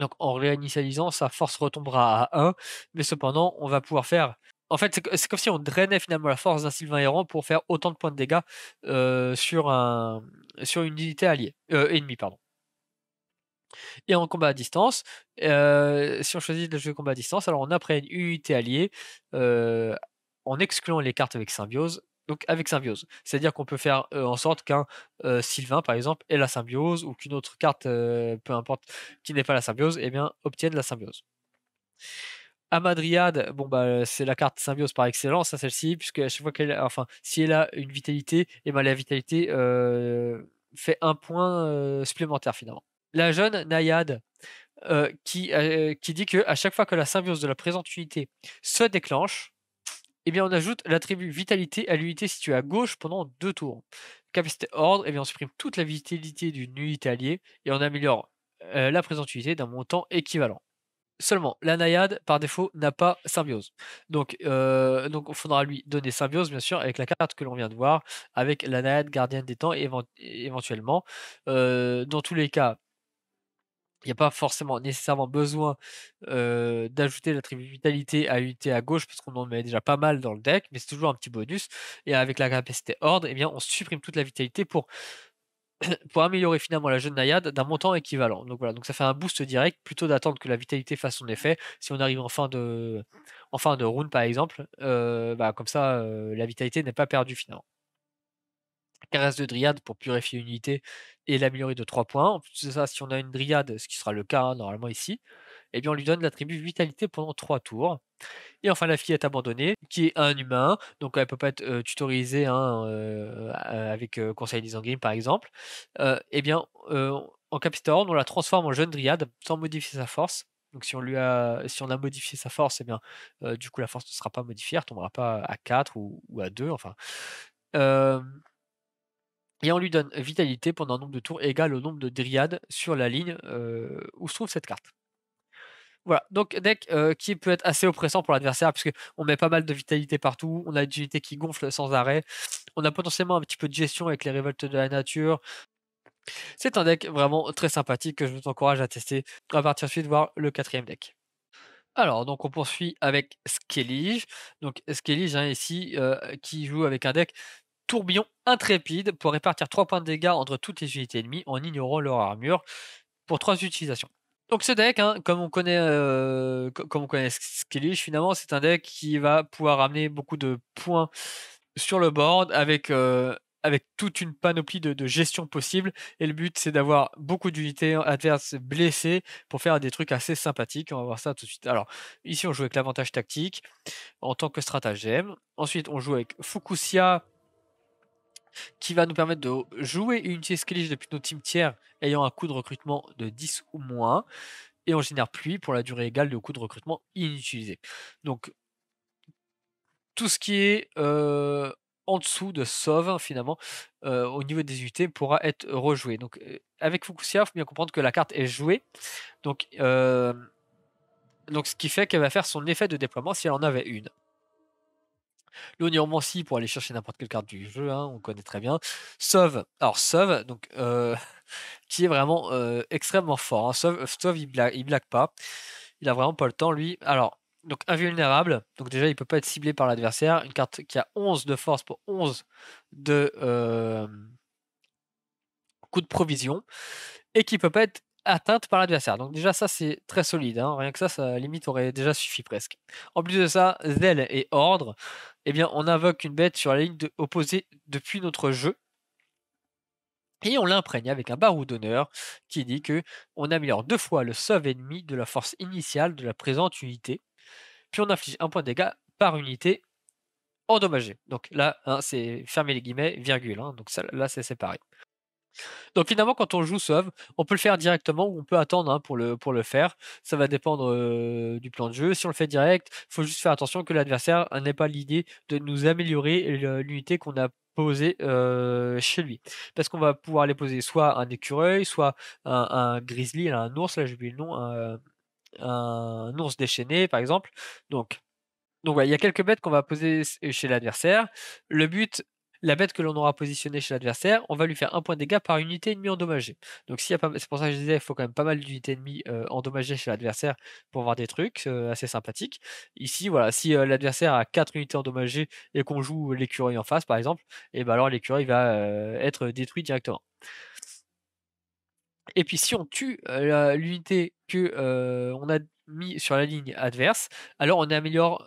Donc en réinitialisant, sa force retombera à 1, mais cependant, on va pouvoir faire en fait, c'est comme si on drainait finalement la force d'un Sylvain errant pour faire autant de points de dégâts euh, sur, un, sur une unité alliée, euh, ennemie. Pardon. Et en combat à distance, euh, si on choisit de jouer combat à distance, alors on apprend une unité alliée en excluant les cartes avec symbiose. Donc avec symbiose, c'est-à-dire qu'on peut faire en sorte qu'un Sylvain, par exemple, ait la symbiose ou qu'une autre carte, peu importe, qui n'est pas la symbiose, eh bien, obtienne la symbiose. Amadriade, bon bah euh, c'est la carte symbiose par excellence, à hein, celle-ci, puisque à chaque fois enfin, si elle a une vitalité, et eh ben, la vitalité euh, fait un point euh, supplémentaire finalement. La jeune Nayad, qui, qui dit que à chaque fois que la symbiose de la présente unité se déclenche, eh bien on ajoute l'attribut vitalité à l'unité située à gauche pendant deux tours. Capacité ordre, eh bien on supprime toute la vitalité d'une unité alliée et on améliore la présente unité d'un montant équivalent. Seulement, la naïade, par défaut, n'a pas symbiose. Donc, il euh, faudra lui donner symbiose, bien sûr, avec la carte que l'on vient de voir, avec la naïade gardienne des temps, éventuellement. Euh, dans tous les cas, il n'y a pas forcément nécessairement besoin euh, d'ajouter d'ajouter l'attribut vitalité à UT à gauche parce qu'on en met déjà pas mal dans le deck, mais c'est toujours un petit bonus. Et avec la capacité ordre, eh bien, on supprime toute la vitalité pour pour améliorer finalement la jeune naïade d'un montant équivalent. Donc voilà, donc ça fait un boost direct plutôt d'attendre que la vitalité fasse son effet. Si on arrive en fin de, en fin de round par exemple, euh, bah, comme ça euh, la vitalité n'est pas perdue finalement. Caresse de dryade pour purifier une unité et l'améliorer de 3 points. En plus de ça, si on a une dryade, ce qui sera le cas hein, normalement ici, eh bien on lui donne l'attribut vitalité pendant 3 tours. Et enfin, la fillette abandonnée, qui est un humain, donc elle peut pas être tutorisée hein, avec Conseil des Game par exemple. eh bien, en Horn on la transforme en jeune dryade sans modifier sa force. Donc si on lui a, si on a modifié sa force, eh bien, du coup la force ne sera pas modifiée, elle tombera pas à 4 ou, ou à 2, enfin. et on lui donne vitalité pendant un nombre de tours égal au nombre de dryades sur la ligne où se trouve cette carte. Voilà, donc deck euh, qui peut être assez oppressant pour l'adversaire, que on met pas mal de vitalité partout, on a des unités qui gonfle sans arrêt, on a potentiellement un petit peu de gestion avec les révoltes de la nature. C'est un deck vraiment très sympathique que je vous encourage à tester. On va partir ensuite voir le quatrième deck. Alors, donc on poursuit avec Skellige. Donc Skellige, hein, ici, euh, qui joue avec un deck tourbillon intrépide pour répartir 3 points de dégâts entre toutes les unités ennemies en ignorant leur armure pour 3 utilisations. Donc ce deck, hein, comme on connaît, euh, comme on connaît Skillish, finalement, c'est un deck qui va pouvoir amener beaucoup de points sur le board avec, euh, avec toute une panoplie de, de, gestion possible. Et le but, c'est d'avoir beaucoup d'unités adverses blessées pour faire des trucs assez sympathiques. On va voir ça tout de suite. Alors ici, on joue avec l'avantage tactique en tant que stratagème. Ensuite, on joue avec Fukusia qui va nous permettre de jouer une unité depuis nos tiers ayant un coût de recrutement de 10 ou moins, et on génère pluie pour la durée égale de coût de recrutement inutilisé. Donc, tout ce qui est euh, en dessous de sauve, hein, finalement, euh, au niveau des unités, pourra être rejoué. Donc, euh, avec Fukushima, il faut bien comprendre que la carte est jouée. Donc, donc ce qui fait qu'elle va faire son effet de déploiement si elle en avait une. L'Oniomancie pour aller chercher n'importe quelle carte du jeu, hein, on connaît très bien. Sauve, alors Sauve, donc, euh, qui est vraiment euh, extrêmement fort. Hein. sauf il blague, blague pas. Il a vraiment pas le temps, lui. Alors, donc invulnérable, donc déjà il peut pas être ciblé par l'adversaire. Une carte qui a 11 de force pour 11 de euh, coup de provision et qui peut pas être atteinte par l'adversaire. Donc déjà ça c'est très solide, hein. rien que ça, ça limite aurait déjà suffi presque. En plus de ça, zèle et ordre, eh bien, on invoque une bête sur la ligne opposée depuis notre jeu. Et on l'imprègne avec un barou d'honneur qui dit que on améliore deux fois le sauve ennemi de la force initiale de la présente unité. Puis on inflige un point de dégâts par unité endommagée. Donc là, hein, c'est fermé les guillemets, virgule. Hein. donc ça, là, c'est séparé. Donc finalement, quand on joue sauve, on peut le faire directement ou on peut attendre hein, pour, le, pour le faire. Ça va dépendre du plan de jeu. Si on le fait direct, il faut juste faire attention que l'adversaire hein, n'ait pas l'idée de nous améliorer l'unité qu'on a posée chez lui. Parce qu'on va pouvoir aller poser soit un écureuil, soit un, grizzly, un ours, là j'ai oublié le nom, un, ours déchaîné par exemple. Donc donc il y a quelques bêtes qu'on va poser chez l'adversaire. Le but, la bête que l'on aura positionnée chez l'adversaire, on va lui faire un point de dégâts par unité ennemie endommagée. Donc s'il pas, c'est pour ça que je disais, il faut quand même pas mal d'unités ennemies euh, endommagées chez l'adversaire pour avoir des trucs euh, assez sympathiques. Ici, voilà, si euh, l'adversaire a 4 unités endommagées et qu'on joue l'écureuil en face, par exemple, et eh ben alors l'écureuil va être détruit directement. Et puis si on tue l'unité que on a mis sur la ligne adverse, alors on améliore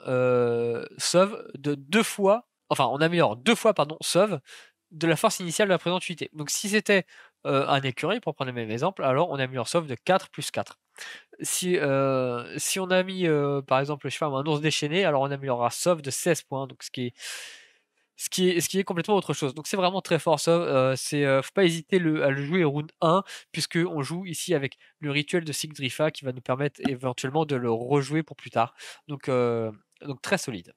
sauve de deux fois enfin on améliore deux fois, pardon, sauve de la force initiale de la présente unité. Donc si c'était euh, un écureuil, pour prendre le même exemple, alors on améliore sauve de 4 plus 4. Si, euh, si on a mis euh, par exemple, je sais un ours déchaîné, alors on améliorera sauve de 16 points, donc ce qui est ce qui, est, complètement autre chose. Donc c'est vraiment très fort ça. Il c'est, faut pas hésiter à le jouer au round 1, puisque on joue ici avec le rituel de Sigdrifa qui va nous permettre éventuellement de le rejouer pour plus tard. Donc, donc très solide.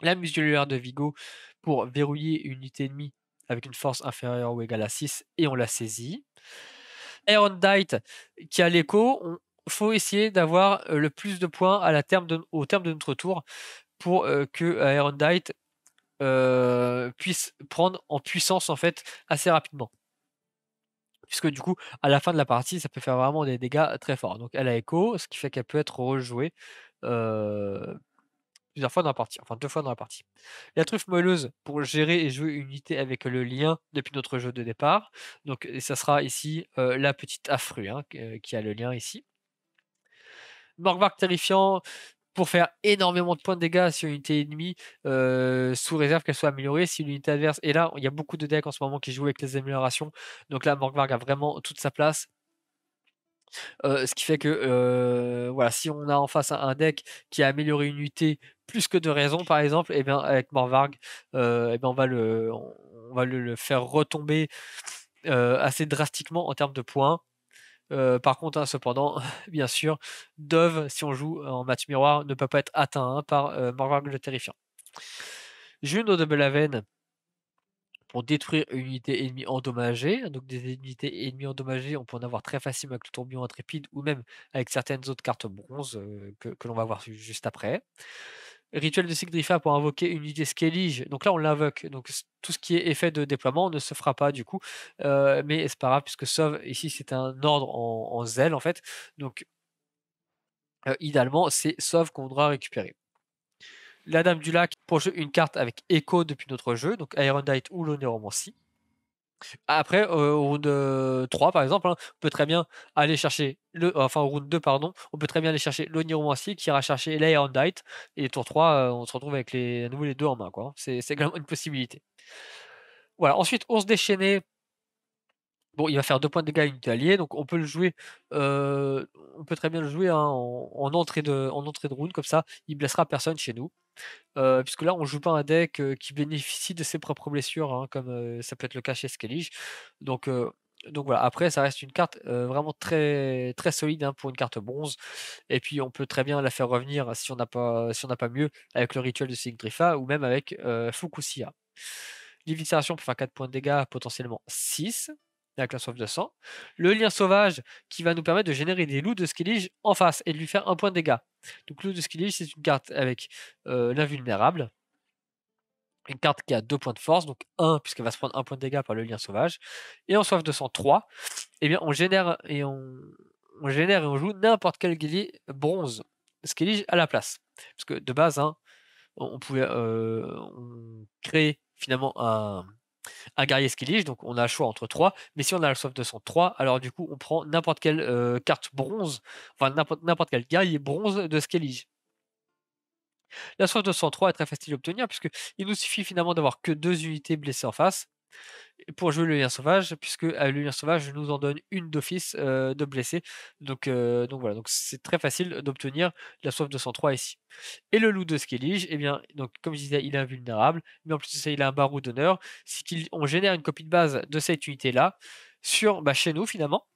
La musculaire de Vigo pour verrouiller une unité ennemie avec une force inférieure ou égale à 6 et on la saisit. Dite qui a l'écho, il faut essayer d'avoir euh, le plus de points au terme de notre tour pour euh, que Aeron euh, euh, puisse prendre en puissance en fait assez rapidement. Puisque du coup, à la fin de la partie, ça peut faire vraiment des dégâts très forts. Donc elle a écho, ce qui fait qu'elle peut être rejouée fois dans la partie, enfin deux fois dans la partie. La truffe moelleuse pour gérer et jouer une unité avec le lien depuis notre jeu de départ. Donc ça sera ici euh, la petite affrue hein, euh, qui a le lien ici. Morgvark terrifiant pour faire énormément de points de dégâts sur une unité ennemie euh, sous réserve qu'elle soit améliorée si l'unité adverse. Et là, il y a beaucoup de decks en ce moment qui jouent avec les améliorations. Donc là, Morgvark a vraiment toute sa place. ce qui fait que voilà, si on a en face un deck qui a amélioré une unité plus que de raison, par exemple, et eh bien, avec Morvarg, euh, eh on va le, on va le, faire retomber euh, assez drastiquement en termes de points. Euh, par contre, hein, cependant, bien sûr, Dove, si on joue en match miroir, ne peut pas être atteint hein, par Morvarg le terrifiant. Juno de Belaven, pour détruire une unité ennemie endommagée. Donc des unités ennemies endommagées, on peut en avoir très facilement avec le tourbillon intrépide ou même avec certaines autres cartes bronze que l'on va voir juste après. Rituel de Sigdrifa pour invoquer une idée Skellige, Donc là, on l'invoque. Donc tout ce qui est effet de déploiement ne se fera pas du coup. Euh, mais c'est pas grave, puisque sauve ici, c'est un ordre en, zèle en fait. Donc euh, idéalement, c'est sauve qu'on doit récupérer. La Dame du Lac pour jouer une carte avec écho depuis notre jeu, donc Iron Dite ou l'Onéromancie. Après, euh, au round 3, euh, par exemple, hein, on peut très bien aller chercher, le, enfin round 2, pardon, on peut très bien aller chercher l'Oniromancy qui ira chercher l'Air Dight et tour 3, euh, on se retrouve avec les, à nouveau les deux en main. Quoi. Hein. C'est, c'est également une possibilité. Voilà, ensuite, on se déchaînait. Bon, il va faire deux points de dégâts à donc on peut le jouer, on peut très bien le jouer hein, en, entrée de, en entrée de round, comme ça, il blessera personne chez nous puisque là on joue pas un deck qui bénéficie de ses propres blessures, hein, comme ça peut être le cas chez Skellige. Donc, donc voilà, après ça reste une carte vraiment très, très solide hein, pour une carte bronze. Et puis on peut très bien la faire revenir si on n'a pas, si pas mieux avec le rituel de Sigdrifa ou même avec Fukusia. Divination peut faire 4 points de dégâts, potentiellement 6 la classe de 200. Le lien sauvage qui va nous permettre de générer des loups de skillige en face et de lui faire un point de dégâts. Donc loup de skillige, c'est une carte avec euh, l'invulnérable. Une carte qui a deux points de force, donc un, puisqu'elle va se prendre un point de dégâts par le lien sauvage. Et en soif 203, eh bien, on génère et on, génère et on joue n'importe quel guéli bronze skillage à la place. Parce que de base, hein, on pouvait euh, créer finalement un, un guerrier Skellige, donc on a le choix entre 3, mais si on a la soif de 103, alors du coup on prend n'importe quelle euh, carte bronze, enfin n'importe quel guerrier bronze de Skellige. La soif de 103 est très facile à obtenir puisqu'il il nous suffit finalement d'avoir que deux unités blessées en face, pour jouer le lien sauvage, puisque ah, le lien sauvage nous en donne une d'office euh, de blessé. Euh, donc, voilà, donc c'est très facile d'obtenir la soif de 103 ici. Et le loup de Skellige, eh bien, donc comme je disais, il est invulnérable, mais en plus ça, il a un barreau d'honneur. Si on génère une copie de base de cette unité-là, sur bah, chez nous finalement,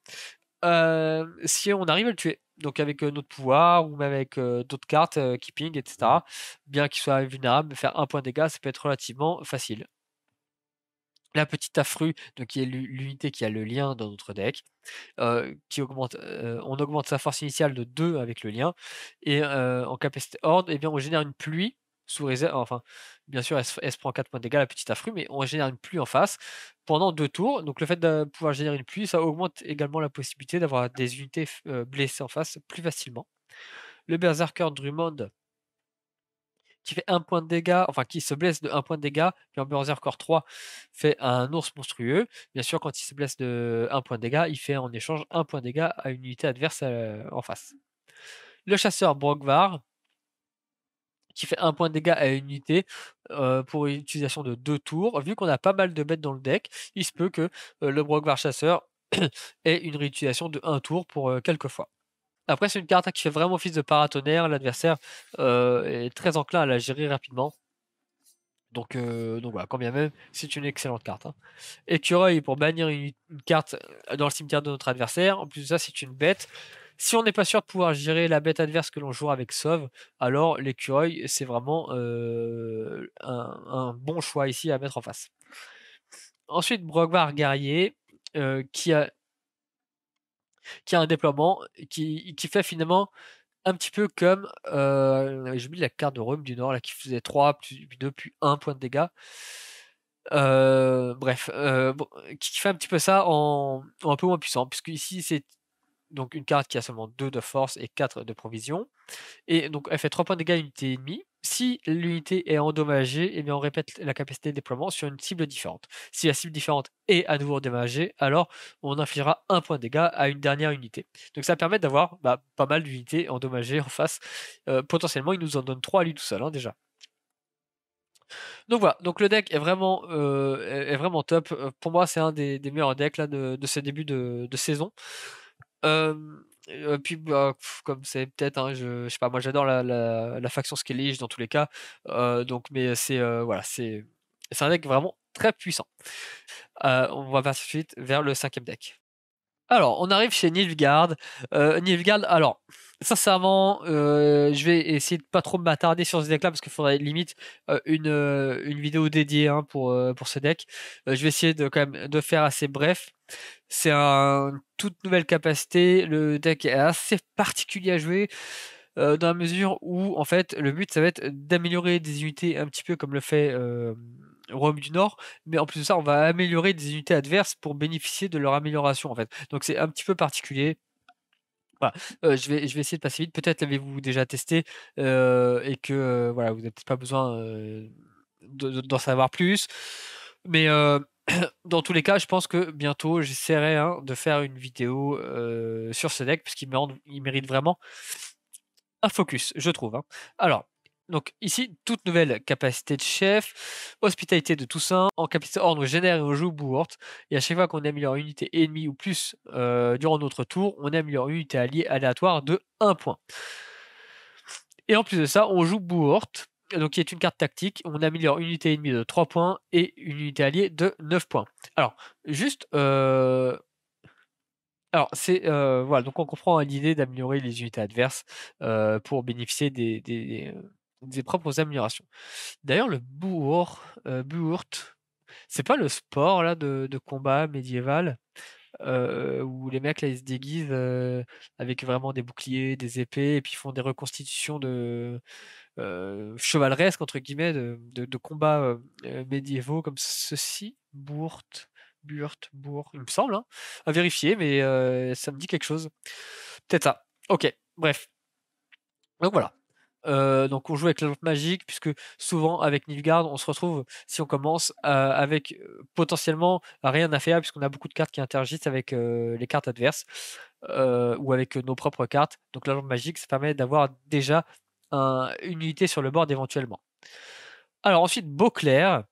euh, si on arrive à le tuer. Donc avec notre pouvoir ou même avec d'autres cartes, keeping, etc. Bien qu'il soit invulnérable, faire un point de dégâts, ça peut être relativement facile la petite affrue, qui est l'unité qui a le lien dans notre deck, qui augmente, on augmente sa force initiale de 2 avec le lien, et en capacité horde, et eh bien, on génère une pluie sous réserve, enfin, bien sûr, elle, se, prend 4 points de dégâts, la petite affrue, mais on génère une pluie en face pendant 2 tours, donc le fait de pouvoir générer une pluie, ça augmente également la possibilité d'avoir des unités blessées en face plus facilement. Le berserker Drummond, qui fait un point de dégâts, enfin qui se blesse de 1 point de dégâts, puis en Berserk 3 fait un ours monstrueux. Bien sûr, quand il se blesse de 1 point de dégâts, il fait en échange 1 point de dégâts à une unité adverse euh, en face. Le chasseur Brogvar, qui fait un point de dégâts à une unité euh, pour une utilisation de deux tours. Vu qu'on a pas mal de bêtes dans le deck, il se peut que euh, le Brogvar chasseur ait une réutilisation de un tour pour quelques fois. Après, c'est une carte qui fait vraiment office de paratonnerre. L'adversaire euh, est très enclin à la gérer rapidement. Donc, euh, donc voilà, quand bien même, c'est une excellente carte. Hein. Écureuil pour bannir une, carte euh, dans le cimetière de notre adversaire. En plus de ça, c'est une bête. Si on n'est pas sûr de pouvoir gérer la bête adverse que l'on joue avec Sauve, alors l'écureuil, c'est vraiment un, bon choix ici à mettre en face. Ensuite, Brogvar Guerrier, qui a qui a un déploiement qui, fait finalement un petit peu comme j'ai mis la carte de Rome du Nord là qui faisait 3 plus 2 puis 1 point de dégâts. bref, qui fait un petit peu ça en, un peu moins puissant, puisque ici c'est donc une carte qui a seulement 2 de force et 4 de provision. Et donc elle fait 3 points de dégâts à une unité ennemie si l'unité est endommagée, et eh bien on répète la capacité de déploiement sur une cible différente. Si la cible différente est à nouveau endommagée, alors on infligera un point de dégâts à une dernière unité. Donc ça permet d'avoir bah, pas mal d'unités endommagées en face. Euh, potentiellement, il nous en donne 3 à lui tout seul hein, déjà. Donc voilà, donc le deck est vraiment, euh, top. Euh, pour moi, c'est un des, meilleurs decks là, de, ce début de, saison. Euh, puis bah, comme c'est peut-être, hein, je, sais pas, moi j'adore la, faction Skellige dans tous les cas, euh, donc mais c'est euh, voilà, c'est un deck vraiment très puissant. on va passer suite vers le cinquième deck. Alors, on arrive chez Nilfgaard. Nilfgaard, alors, sincèrement, je vais essayer de pas trop m'attarder sur ce deck-là parce qu'il faudrait limite une, une vidéo dédiée hein, pour, pour ce deck. je vais essayer de quand même de faire assez bref. C'est une toute nouvelle capacité. Le deck est assez particulier à jouer. Euh, dans la mesure où en fait le but ça va être d'améliorer des unités un petit peu comme le fait euh, Rome du Nord, mais en plus de ça on va améliorer des unités adverses pour bénéficier de leur amélioration en fait. Donc c'est un petit peu particulier. Euh, je, vais, essayer de passer vite. Peut-être l'avez-vous déjà testé et que voilà, vous n'avez peut-être pas besoin d'en savoir plus. Mais dans tous les cas, je pense que bientôt, j'essaierai hein, de faire une vidéo euh, sur ce deck, puisqu'il mérite, vraiment un focus, je trouve. Hein. Alors, donc ici, toute nouvelle capacité de chef, hospitalité de Toussaint, en capacité or, on génère et on joue Bouhort, et à chaque fois qu'on améliore une unité ennemie ou plus euh, durant notre tour, on améliore une unité alliée aléatoire de 1 point. Et en plus de ça, on joue Bouhort, donc qui est une carte tactique. On améliore une unité ennemie de 3 points et une unité alliée de 9 points. Alors, juste. Euh, alors, c'est. Euh, voilà, donc on comprend l'idée d'améliorer les unités adverses euh, pour bénéficier des, des, propres améliorations. D'ailleurs, le bourre c'est pas le sport là de, combat médiéval où les mecs là se déguisent avec vraiment des boucliers, des épées et puis ils font des reconstitutions de euh, chevaleresque entre guillemets, de, de, combats euh, euh, médiévaux comme ceci, Bourte, Burt, Bourg, il me semble, hein, à vérifier, mais ça me dit quelque chose. Peut-être ça. Ok, bref. Donc voilà. donc on joue avec la lampe magique, puisque souvent avec Nilgard on se retrouve, si on commence, avec potentiellement rien à faire, puisqu'on a beaucoup de cartes qui interagissent avec les cartes adverses, ou avec nos propres cartes. Donc la lampe magique, ça permet d'avoir déjà une unité sur le bord éventuellement. Alors ensuite, Beauclair,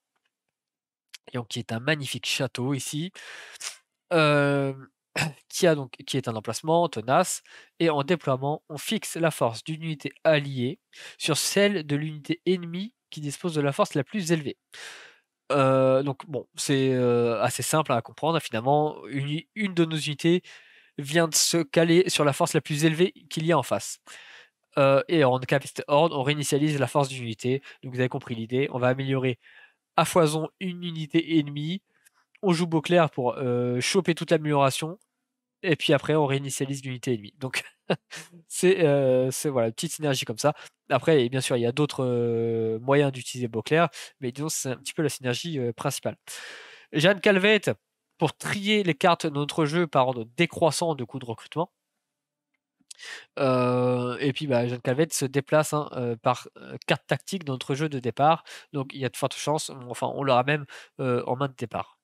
qui est un magnifique château ici, euh, qui, a donc, qui est un emplacement tenace, et en déploiement, on fixe la force d'une unité alliée sur celle de l'unité ennemie qui dispose de la force la plus élevée. Euh, donc bon, c'est euh, assez simple à comprendre. Finalement, une, une, de nos unités vient de se caler sur la force la plus élevée qu'il y a en face. Euh, et en Horde, on réinitialise la force d'une unité. Donc vous avez compris l'idée. On va améliorer à foison une unité ennemie. On joue Beauclair pour euh, choper toute l'amélioration. Et puis après, on réinitialise l'unité ennemie. Donc euh, c'est voilà, une petite synergie comme ça. Après, bien sûr, il y a d'autres moyens d'utiliser Beauclair mais disons, c'est un petit peu la synergie principale. Jeanne Calvette, pour trier les cartes de notre jeu par ordre décroissant de coûts de recrutement et puis, bah, Jeanne Calvet se déplace hein, par carte tactique dans notre jeu de départ. Donc, il y a de fortes chances, enfin, on l'aura même en main de départ.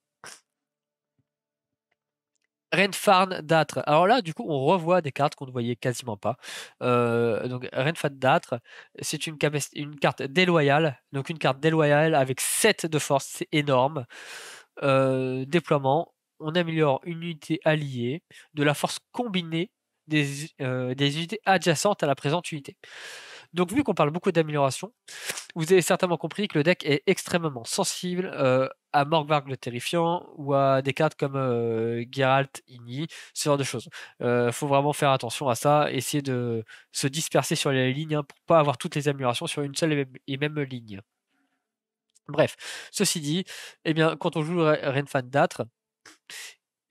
Renfarn d'Atre. Alors là, du coup, on revoit des cartes qu'on ne voyait quasiment pas. donc, Renfarn d'Atre, c'est une, carte déloyale. Donc, une carte déloyale avec 7 de force, c'est énorme. déploiement, on améliore une unité alliée de la force combinée euh, des, unités adjacentes à la présente unité. Donc vu qu'on parle beaucoup d'amélioration, vous avez certainement compris que le deck est extrêmement sensible euh, à Morgvarg le Terrifiant ou à des cartes comme euh, Geralt, Inni, ce genre de choses. Il faut vraiment faire attention à ça, essayer de se disperser sur les lignes pour hein, pour pas avoir toutes les améliorations sur une seule et même, ligne. Bref, ceci dit, eh bien, quand on joue Renfan d'Atre,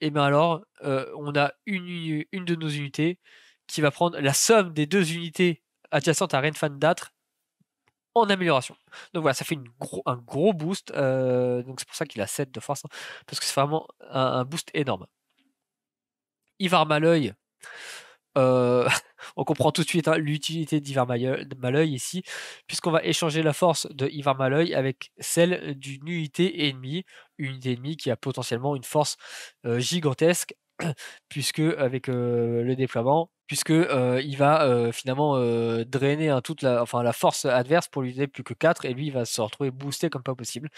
et bien alors, on a une, une de nos unités qui va prendre la somme des deux unités adjacentes à Renfan d'âtre en amélioration. Donc voilà, ça fait un gros boost. donc c'est pour ça qu'il a 7 de force, hein, parce que c'est vraiment un, boost énorme. Ivar Malœil, euh, on comprend tout de suite hein, l'utilité d'Ivar Malœil ici, puisqu'on va échanger la force de Ivar Malœil avec celle d'une unité ennemie, une unité ennemie qui a potentiellement une force euh, gigantesque, puisque avec euh, le déploiement, puisque il va finalement drainer hein, toute la, la force adverse pour lui donner plus que 4, et lui il va se retrouver boosté comme pas possible.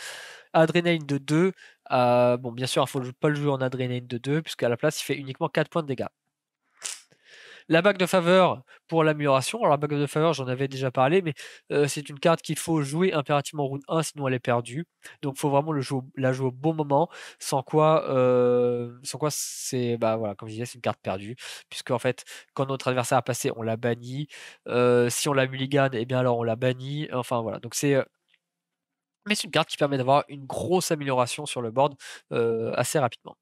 Adrenaline de 2, bon bien sûr il ne faut pas le jouer en Adrenaline de 2, puisqu'à la place il fait uniquement 4 points de dégâts. La bague de faveur pour l'amélioration. Alors, la bague de faveur, j'en avais déjà parlé, mais c'est une carte qu'il faut jouer impérativement en round 1, sinon elle est perdue. Donc, il faut vraiment la jouer au bon moment, sans quoi, quoi c'est, bah voilà, comme je disais, c'est une carte perdue. Puisque, en fait, quand notre adversaire a passé, on la bannit. si on la mulligan, eh bien alors on la bannit. Enfin, voilà. Donc, c'est. Mais c'est une carte qui permet d'avoir une grosse amélioration sur le board assez rapidement.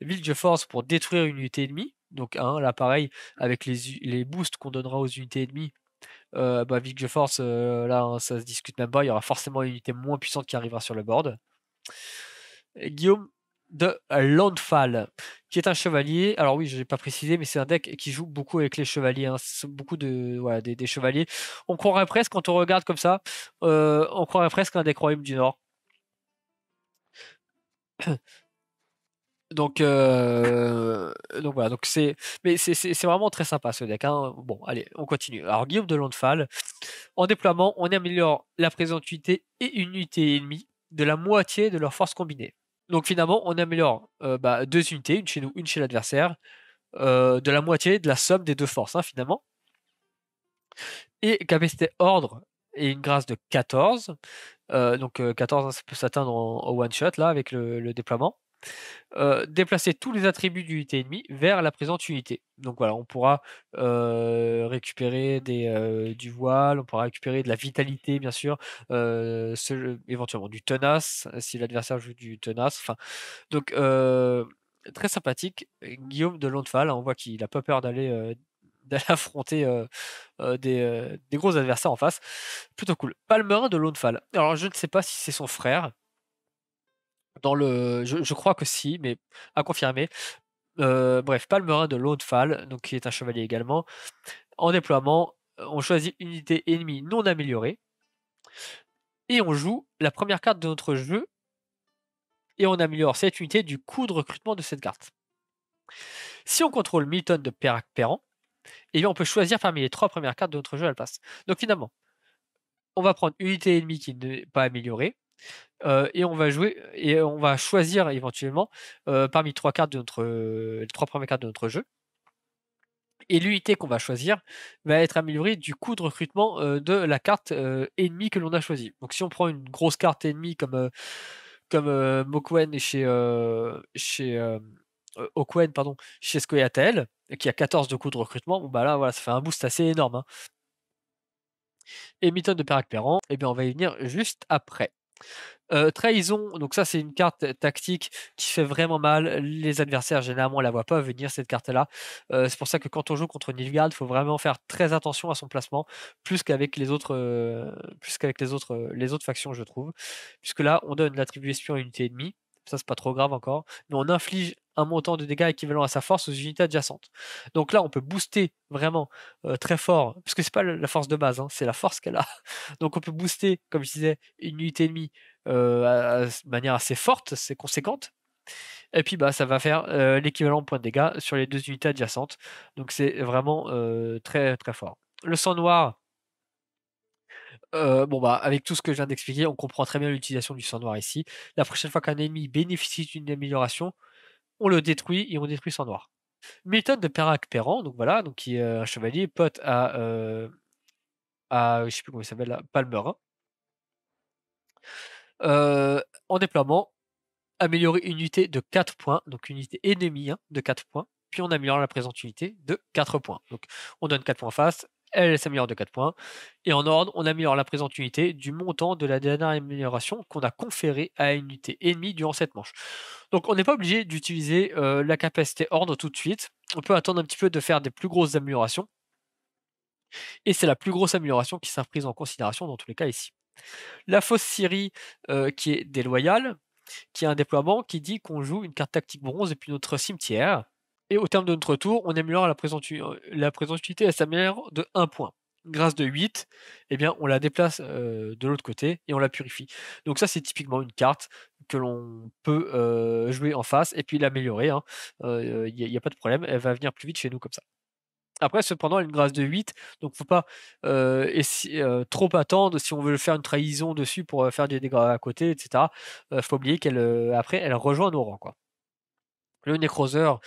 Ville de force pour détruire une unité ennemie. Donc là pareil, avec les, boosts qu'on donnera aux unités ennemies, euh, bah, Vic Force, là hein, ça se discute même pas, il y aura forcément une unité moins puissante qui arrivera sur le board. Guillaume de Landfall, qui est un chevalier. Alors oui, je n'ai pas précisé, mais c'est un deck qui joue beaucoup avec les chevaliers. Hein. Beaucoup de, des, chevaliers. On croirait presque, quand on regarde comme ça, on croirait presque un deck royaume du Nord. Euh, donc, voilà, donc c'est, mais c'est, vraiment très sympa ce deck. Hein. Bon, allez, on continue. Alors Guillaume de Fall en déploiement, on améliore la présence unité et une unité ennemie de la moitié de leur force combinée. Donc finalement, on améliore euh, bah, deux unités, une chez nous, une chez l'adversaire, euh, de la moitié de la somme des deux forces hein, finalement. Et capacité ordre et une grâce de 14. donc 14, hein, ça peut s'atteindre en, one shot là avec le déploiement. Euh, déplacer tous les attributs d'unité ennemie vers la présente unité. Donc voilà, on pourra euh, récupérer euh, du voile, on pourra récupérer de la vitalité, bien sûr, éventuellement du tenace, si l'adversaire joue du tenace. Enfin, donc, très sympathique. Guillaume de Londefal, on voit qu'il n'a pas peur d'aller d'aller affronter des, gros adversaires en face. Plutôt cool. Palmer de Lonefall. Alors, je ne sais pas si c'est son frère, dans le, je, crois que si, mais à confirmer. Euh, bref, Palmerin de Launefall, donc qui est un chevalier également. En déploiement, on choisit unité ennemie non améliorée et on joue la première carte de notre jeu et on améliore cette unité du coût de recrutement de cette carte. Si on contrôle Milton de Perak Perran, et eh on peut choisir parmi les trois premières cartes de notre jeu à la place. Donc finalement, on va prendre une unité ennemie qui n'est pas améliorée, et on va jouer et on va choisir éventuellement parmi trois cartes de notre les trois premières cartes de notre jeu. Et l'unité qu'on va choisir va être améliorée du coût de recrutement de la carte ennemie que l'on a choisie. Donc si on prend une grosse carte ennemie comme comme Mokwen chez chez pardon chez Skoyatel qui a 14 de coût de recrutement, bon bah là voilà ça fait un boost assez énorme. Hein. Et Mython de Perak Perran, eh on va y venir juste après trahison, donc ça c'est une carte tactique qui fait vraiment mal. Les adversaires généralement la voient pas venir cette carte-là. c'est pour ça que quand on joue contre Nilgard il faut vraiment faire très attention à son placement, plus qu'avec les autres, plus qu'avec les autres, les autres factions je trouve, puisque là on donne l'attribut espion à une unité ennemie ça c'est pas trop grave encore, mais on inflige un montant de dégâts équivalent à sa force aux unités adjacentes. Donc là, on peut booster vraiment euh, très fort, parce que c'est pas la force de base, hein, c'est la force qu'elle a. Donc on peut booster, comme je disais, une unité ennemie euh, de manière assez forte, c'est conséquente. Et puis bah ça va faire euh, l'équivalent de points de dégâts sur les deux unités adjacentes. Donc c'est vraiment très très fort. Le sang noir, euh, bon, bah, avec tout ce que je viens d'expliquer, on comprend très bien l'utilisation du sang noir ici. La prochaine fois qu'un ennemi bénéficie d'une amélioration, on le détruit et on détruit son noir. Méthode de Perrac Perrand, donc voilà, donc qui est un chevalier, pote à, euh, à je sais plus comment il s'appelle euh, en déploiement, améliorer une unité de 4 points, donc une unité ennemie hein, de 4 points, puis on améliore la présente unité de 4 points. Donc on donne 4 points face, elle s'améliore de 4 points. Et en ordre, on améliore la présente unité du montant de la dernière amélioration qu'on a conférée à une unité ennemie durant cette manche. Donc on n'est pas obligé d'utiliser euh, la capacité ordre tout de suite. On peut attendre un petit peu de faire des plus grosses améliorations. Et c'est la plus grosse amélioration qui sera prise en considération dans tous les cas ici. La fausse Syrie euh, qui est déloyale, qui a un déploiement qui dit qu'on joue une carte tactique bronze et puis notre cimetière. Et au terme de notre tour, on améliore la, euh, la à elle s'améliore de 1 point. Grâce de 8, eh bien, on la déplace euh, de l'autre côté et on la purifie. Donc ça, c'est typiquement une carte que l'on peut euh, jouer en face et puis l'améliorer. Hein. Il n'y a, pas de problème, elle va venir plus vite chez nous comme ça. Après, cependant, elle a une grâce de 8, donc faut pas trop attendre si on veut faire une trahison dessus pour faire des dégâts à côté, etc. faut oublier qu'elle après elle rejoint nos rangs. Le Necrozer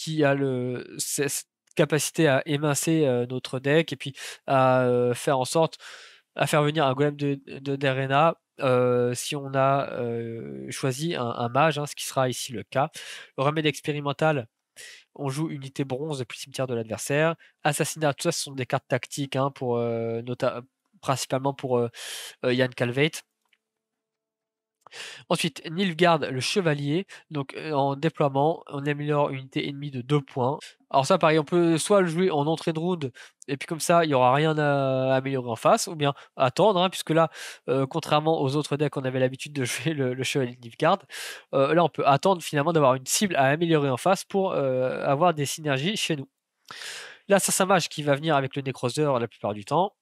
qui a le, cette capacité à émincer notre deck et puis à faire en sorte à faire venir un golem de, Darena si on a choisi un, mage, hein, ce qui sera ici le cas. Le remède expérimental, on joue unité bronze depuis le cimetière de l'adversaire. Assassinat, tout ça, ce sont des cartes tactiques hein, principalement pour Yann Calvate. Ensuite, Nilfgaard, le chevalier. Donc, euh, en déploiement, on améliore une unité ennemie de 2 points. Alors, ça, pareil, on peut soit le jouer en entrée de round, et puis comme ça, il n'y aura rien à améliorer en face, ou bien attendre, hein, puisque là, euh, contrairement aux autres decks, on avait l'habitude de jouer le, chevalier Nilfgaard. Euh, là, on peut attendre finalement d'avoir une cible à améliorer en face pour avoir des synergies chez nous. là L'assassin mage qui va venir avec le nécroseur la plupart du temps.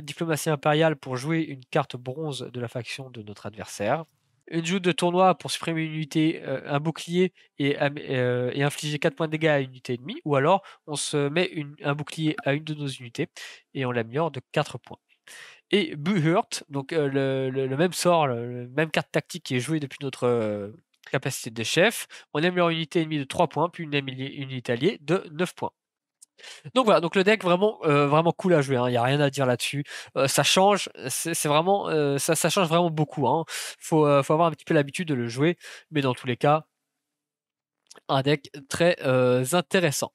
Diplomatie impériale pour jouer une carte bronze de la faction de notre adversaire une joue de tournoi pour supprimer une unité, euh, un bouclier et, euh, infliger 4 points de dégâts à une unité ennemie, ou alors on se met un bouclier à une de nos unités et on l'améliore de 4 points. Et Buhurt, donc euh, le, même sort, la même carte tactique qui est jouée depuis notre capacité de chef, on améliore une unité ennemie de 3 points, puis une, une unité alliée de 9 points. Donc voilà, donc le deck vraiment euh, vraiment cool à jouer. Il hein, n'y a rien à dire là-dessus. Euh, ça change, c'est vraiment euh, ça, change vraiment beaucoup. il hein. Faut faut avoir un petit peu l'habitude de le jouer, mais dans tous les cas, un deck très intéressant.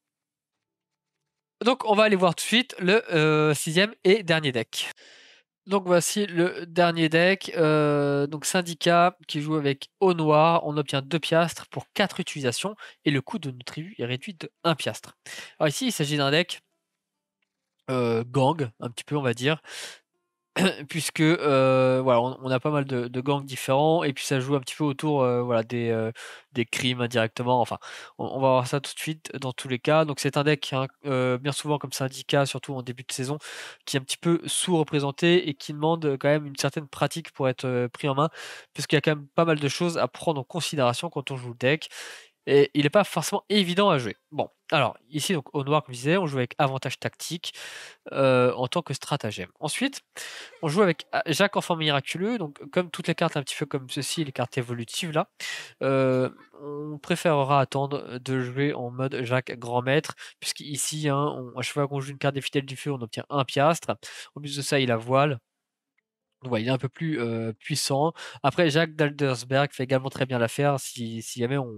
Donc on va aller voir tout de suite le sixième et dernier deck. Donc voici le dernier deck. Euh, donc Syndicat qui joue avec Au Noir. On obtient deux piastres pour quatre utilisations et le coût de notre tribu est réduit de 1 piastre. Alors ici, il s'agit d'un deck euh, gang, un petit peu, on va dire. puisque euh, voilà, on, a pas mal de, gangs différents et puis ça joue un petit peu autour euh, voilà, des, euh, des, crimes indirectement. Enfin, on, va voir ça tout de suite dans tous les cas. Donc c'est un deck hein, bien souvent comme syndicat, surtout en début de saison, qui est un petit peu sous-représenté et qui demande quand même une certaine pratique pour être pris en main, puisqu'il y a quand même pas mal de choses à prendre en considération quand on joue le deck et il n'est pas forcément évident à jouer. Bon, alors ici, donc, au noir, comme je disais, on joue avec avantage tactique euh, en tant que stratagème. Ensuite, on joue avec ah, Jacques en forme Miraculeux, donc comme toutes les cartes, un petit peu comme ceci, les cartes évolutives là, euh, on préférera attendre de jouer en mode Jacques Grand Maître, puisqu'ici, hein, on, à chaque fois qu'on joue une carte des fidèles du feu, on obtient un piastre. au plus de ça, il a voile il est un peu plus puissant. Après, Jacques Daldersberg fait également très bien l'affaire si, jamais on,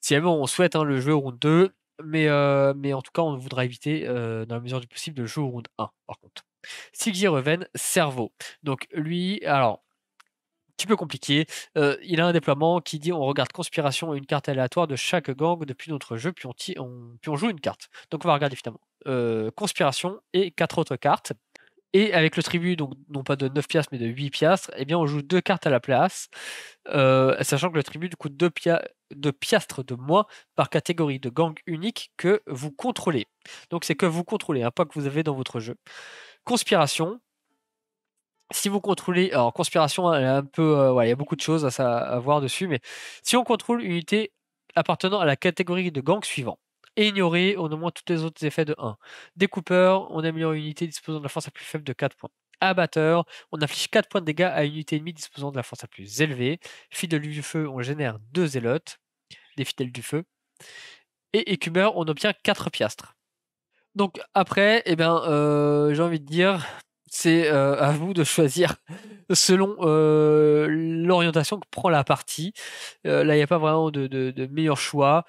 si on souhaite hein, le jeu au round 2. Mais, mais en tout cas, on voudra éviter, dans la mesure du possible, de jouer au round 1, par contre. Reven, cerveau. Donc, lui, alors, un petit peu compliqué. il a un déploiement qui dit on regarde conspiration et une carte aléatoire de chaque gang depuis notre jeu, puis on, on joue une carte. Donc on va regarder finalement conspiration et quatre autres cartes. Et avec le tribut, donc non pas de 9 piastres, mais de 8 piastres, eh bien on joue deux cartes à la place, euh, sachant que le tribut coûte 2, piastres de moins par catégorie de gang unique que vous contrôlez. Donc c'est que vous contrôlez, un hein, pas que vous avez dans votre jeu. Conspiration. Si vous contrôlez, alors conspiration, elle un peu, euh, il y a beaucoup de choses à, voir dessus, mais si on contrôle une unité appartenant à la catégorie de gang suivant, et ignorer on au moins tous les autres effets de 1. Découpeur, on améliore une unité disposant de la force la plus faible de 4 points. Abatteur, on inflige 4 points de dégâts à une unité ennemie disposant de la force la plus élevée. Fidèle du feu, on génère 2 zélotes, des fidèles du feu. Et écumeur, on obtient 4 piastres. Donc après, eh bien, euh, j'ai envie de dire, c'est euh, à vous de choisir selon euh, l'orientation que prend la partie. là, il n'y a pas vraiment de, de meilleur choix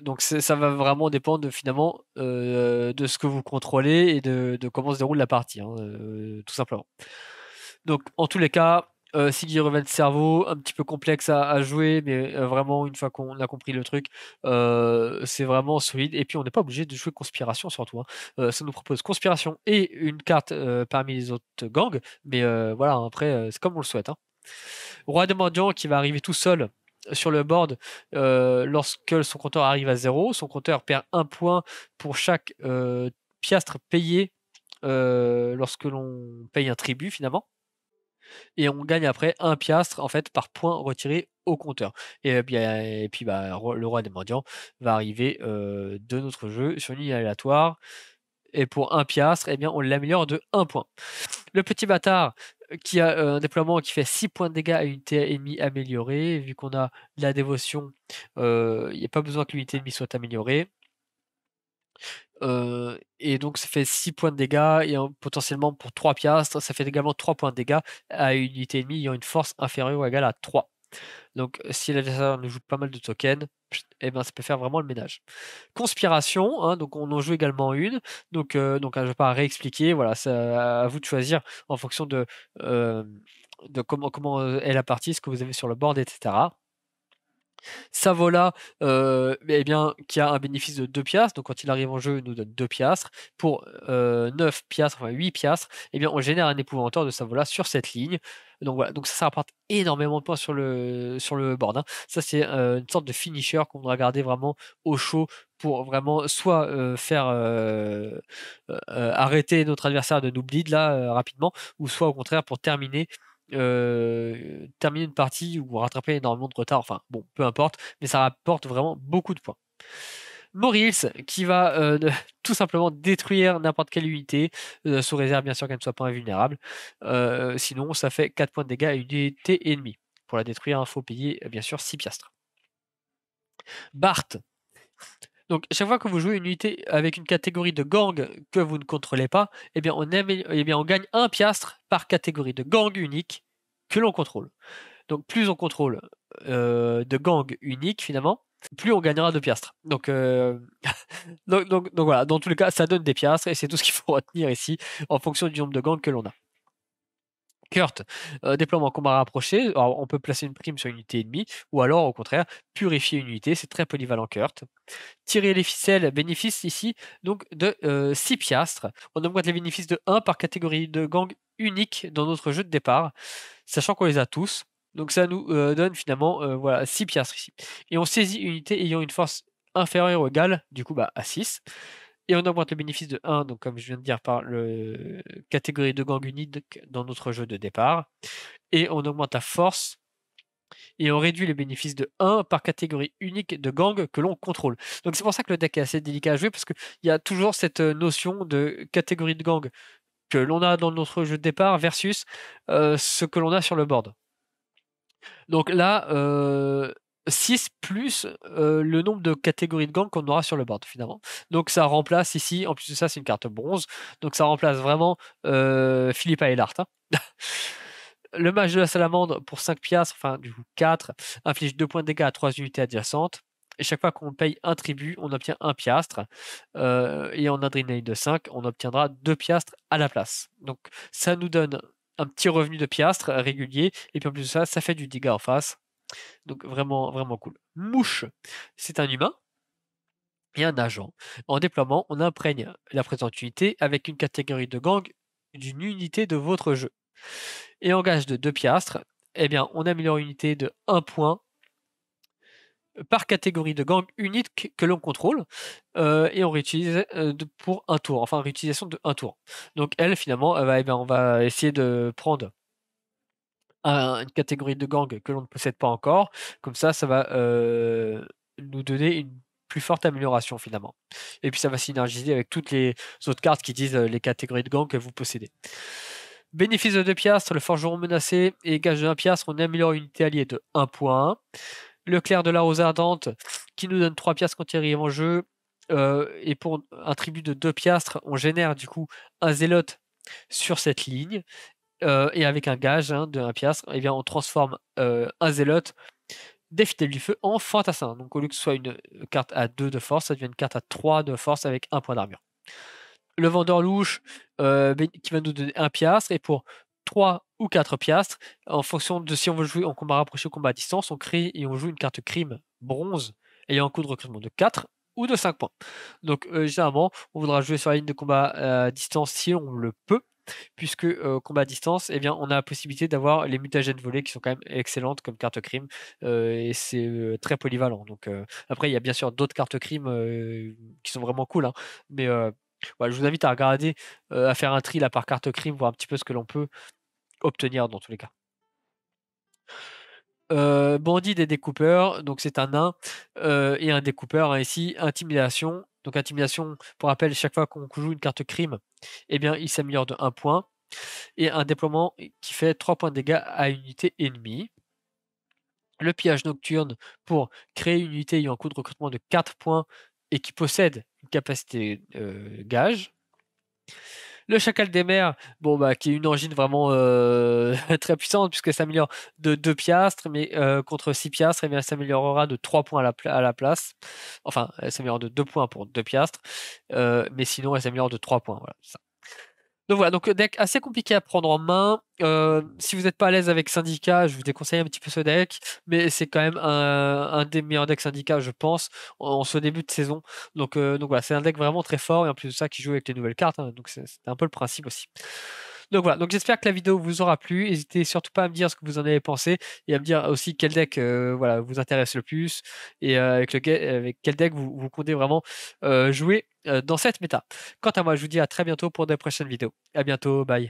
donc ça va vraiment dépendre finalement euh, de ce que vous contrôlez et de, comment se déroule la partie, hein, euh, tout simplement. Donc en tous les cas, euh, Siggy Revenge Cerveau, un petit peu complexe à, jouer, mais euh, vraiment une fois qu'on a compris le truc, c'est vraiment solide. Et puis on n'est pas obligé de jouer Conspiration surtout. Hein. ça nous propose Conspiration et une carte parmi les autres gangs, mais voilà, après c'est comme on le souhaite. Hein. Roi de qui va arriver tout seul sur le board euh, lorsque son compteur arrive à zéro Son compteur perd un point pour chaque euh, piastre payé euh, lorsque l'on paye un tribut finalement et on gagne après un piastre en fait par point retiré au compteur. Et puis, et puis bah, le roi des mendiants va arriver de notre jeu sur une ligne aléatoire et pour un piastre, eh bien, on l'améliore de 1 point. Le petit bâtard euh, qui a euh, un déploiement qui fait 6 euh, points de dégâts à une unité ennemie améliorée, vu qu'on a la dévotion, il n'y a pas besoin que l'unité ennemie soit améliorée. et donc ça fait 6 points de dégâts et potentiellement pour 3 piastres, ça fait également 3 points de dégâts à une unité ennemie ayant une force inférieure ou égale à 3. Donc, euh, si l'adversaire ne joue pas mal de tokens, eh ben, ça peut faire vraiment le ménage. Conspiration, hein, donc on en joue également une. Donc, euh, donc je ne vais pas réexpliquer. Voilà, c'est à vous de choisir en fonction de, euh, de comment, comment est la partie, ce que vous avez sur le board, etc. Savola, euh, eh bien, qui a un bénéfice de 2 piastres, donc quand il arrive en jeu, il nous donne 2 piastres. Pour 9 euh, piastres, enfin 8 piastres, eh bien, on génère un épouvanteur de Savola sur cette ligne. Donc voilà, donc ça, rapporte énormément de points sur le, sur le board. Hein. Ça, c'est euh, une sorte de finisher qu'on va garder vraiment au chaud pour vraiment soit faire arrêter notre adversaire de nous bleed là rapidement, ou soit au contraire pour terminer euh, terminer une partie ou rattraper énormément de retard. Enfin, bon, peu importe, mais ça rapporte vraiment beaucoup de points. Morils qui va euh, tout simplement détruire n'importe quelle unité, euh, sous réserve bien sûr qu'elle ne soit pas invulnérable. sinon, ça fait 4 points de dégâts à une unité ennemie. Pour la détruire, il faut payer bien sûr 6 piastres. Bart donc, chaque fois que vous jouez une unité avec une catégorie de gang que vous ne contrôlez pas, eh bien, on, eh gagne un piastre par catégorie de gang unique que l'on contrôle. Donc, plus on contrôle euh, de gang unique, finalement, plus on gagnera de piastres. Euh, donc, donc, voilà, dans tous les cas, ça donne des piastres et c'est tout ce qu'il faut retenir ici en fonction du nombre de gangs que l'on a. Kurt, euh, déploiement combat rapproché, on peut placer une prime sur une unité ennemie, ou alors au contraire, purifier une unité, c'est très polyvalent Kurt. Tirer les ficelles, bénéfice ici donc de 6 euh, piastres. On augmente les bénéfices de 1 par catégorie de gang unique dans notre jeu de départ, sachant qu'on les a tous. Donc ça nous euh, donne finalement voilà, 6 piastres ici. Et on saisit une unité ayant une force inférieure ou égale, du coup bah, à 6. Et on augmente le bénéfice de 1, donc comme je viens de dire, par le catégorie de gang unique dans notre jeu de départ. Et on augmente la force. Et on réduit le bénéfice de 1 par catégorie unique de gang que l'on contrôle. Donc c'est pour ça que le deck est assez délicat à jouer, parce qu'il y a toujours cette euh, notion de catégorie de gang que l'on a dans notre jeu de départ versus euh, ce que l'on a sur le board. Donc là, euh, 6 plus euh, le nombre de catégories de gangs qu'on aura sur le board finalement. Donc ça remplace ici, en plus de ça c'est une carte bronze, donc ça remplace vraiment euh, Philippa et hein. le mage de la salamandre pour 5 piastres, enfin du coup 4, inflige 2 points de dégâts à 3 unités adjacentes. Et chaque fois qu'on paye un tribut, on obtient un piastre. Euh, et en Adrenaline de 5, on obtiendra 2 piastres à la place. Donc ça nous donne un petit revenu de piastres régulier. Et puis en plus de ça, ça fait du dégât en face. Donc vraiment, vraiment cool. Mouche, c'est un humain et un agent. En déploiement, on imprègne la présente unité avec une catégorie de gang d'une unité de votre jeu. Et en gage de 2 piastres, eh bien, on améliore une unité de 1 point par catégorie de gang unique que l'on contrôle euh, et on réutilise euh, pour un tour, enfin réutilisation de un tour. Donc elle finalement, eh on va essayer de prendre une catégorie de gang que l'on ne possède pas encore. Comme ça, ça va nous donner une plus forte amélioration finalement. Et puis ça va synergiser avec toutes les autres cartes qui disent les catégories de gang que vous possédez. Bénéfice de 2 piastres, le forgeron menacé et gage de 1 piastre, on améliore une unité alliée de 1 point. Le clair de la rose ardente qui nous donne 3 piastres quand il arrive en jeu. et pour un tribut de 2 piastres, on génère du coup un zélote sur cette ligne euh, et avec un gage hein, de 1 piastre, eh bien, on transforme euh, un zélote des fidèles du feu en fantassin. Donc au lieu que ce soit une euh, carte à 2 de force, ça devient une carte à 3 de force avec un point d'armure. Le vendeur louche ben, qui va nous donner 1 piastre et pour 3 ou 4 piastres, en fonction de si on veut jouer en combat rapproché ou combat à distance, on crée et on joue une carte crime bronze ayant un coût de recrutement de 4 ou de 5 points. Donc généralement, on voudra jouer sur la ligne de combat à distance si on le peut, puisque euh, combat à distance, eh bien, on a la possibilité d'avoir les mutagènes volés qui sont quand même excellentes comme carte crime, euh, et c'est euh, très polyvalent. Donc, après, il y a bien sûr d'autres cartes crime qui sont vraiment cool, hein, mais voilà, je vous invite à regarder, à faire un tri là par carte crime, voir un petit peu ce que l'on peut obtenir dans tous les cas. Euh, bandit des découpeurs donc c'est un nain euh, et un découpeur. Hein, ici, intimidation. Donc intimidation, pour rappel, chaque fois qu'on joue une carte crime, eh bien, il s'améliore de 1 point. Et un déploiement qui fait 3 points de dégâts à une unité ennemie. Le pillage nocturne pour créer une unité ayant un coût de recrutement de 4 points et qui possède une capacité euh, gage. Le Chacal des Mers, bon, bah, qui est une engine vraiment euh, très puissante, puisque ça améliore de 2 piastres, mais euh, contre 6 piastres, eh elle bien, ça de 3 points à la, place. Enfin, elle s'améliore de 2 points pour 2 piastres, euh, mais sinon, elle s'améliore de 3 points. Voilà, donc voilà, donc euh, deck assez compliqué à prendre en main. Euh, si vous n'êtes pas à l'aise avec Syndicat, je vous déconseille un petit peu ce deck, mais c'est quand même un, des meilleurs decks Syndicat, je pense, en, ce début de saison. Euh, donc, voilà, c'est un deck vraiment très fort, et en plus de ça, qui joue avec les nouvelles cartes, hein, donc c'est un peu le principe aussi. Donc voilà, donc j'espère que la vidéo vous aura plu. N'hésitez surtout pas à me dire ce que vous en avez pensé et à me dire aussi quel deck euh, voilà, vous intéresse le plus et euh, avec, avec quel deck vous, vous comptez vraiment euh, jouer dans cette méta. Quant à moi, je vous dis à très bientôt pour de prochaines vidéos. À bientôt, bye.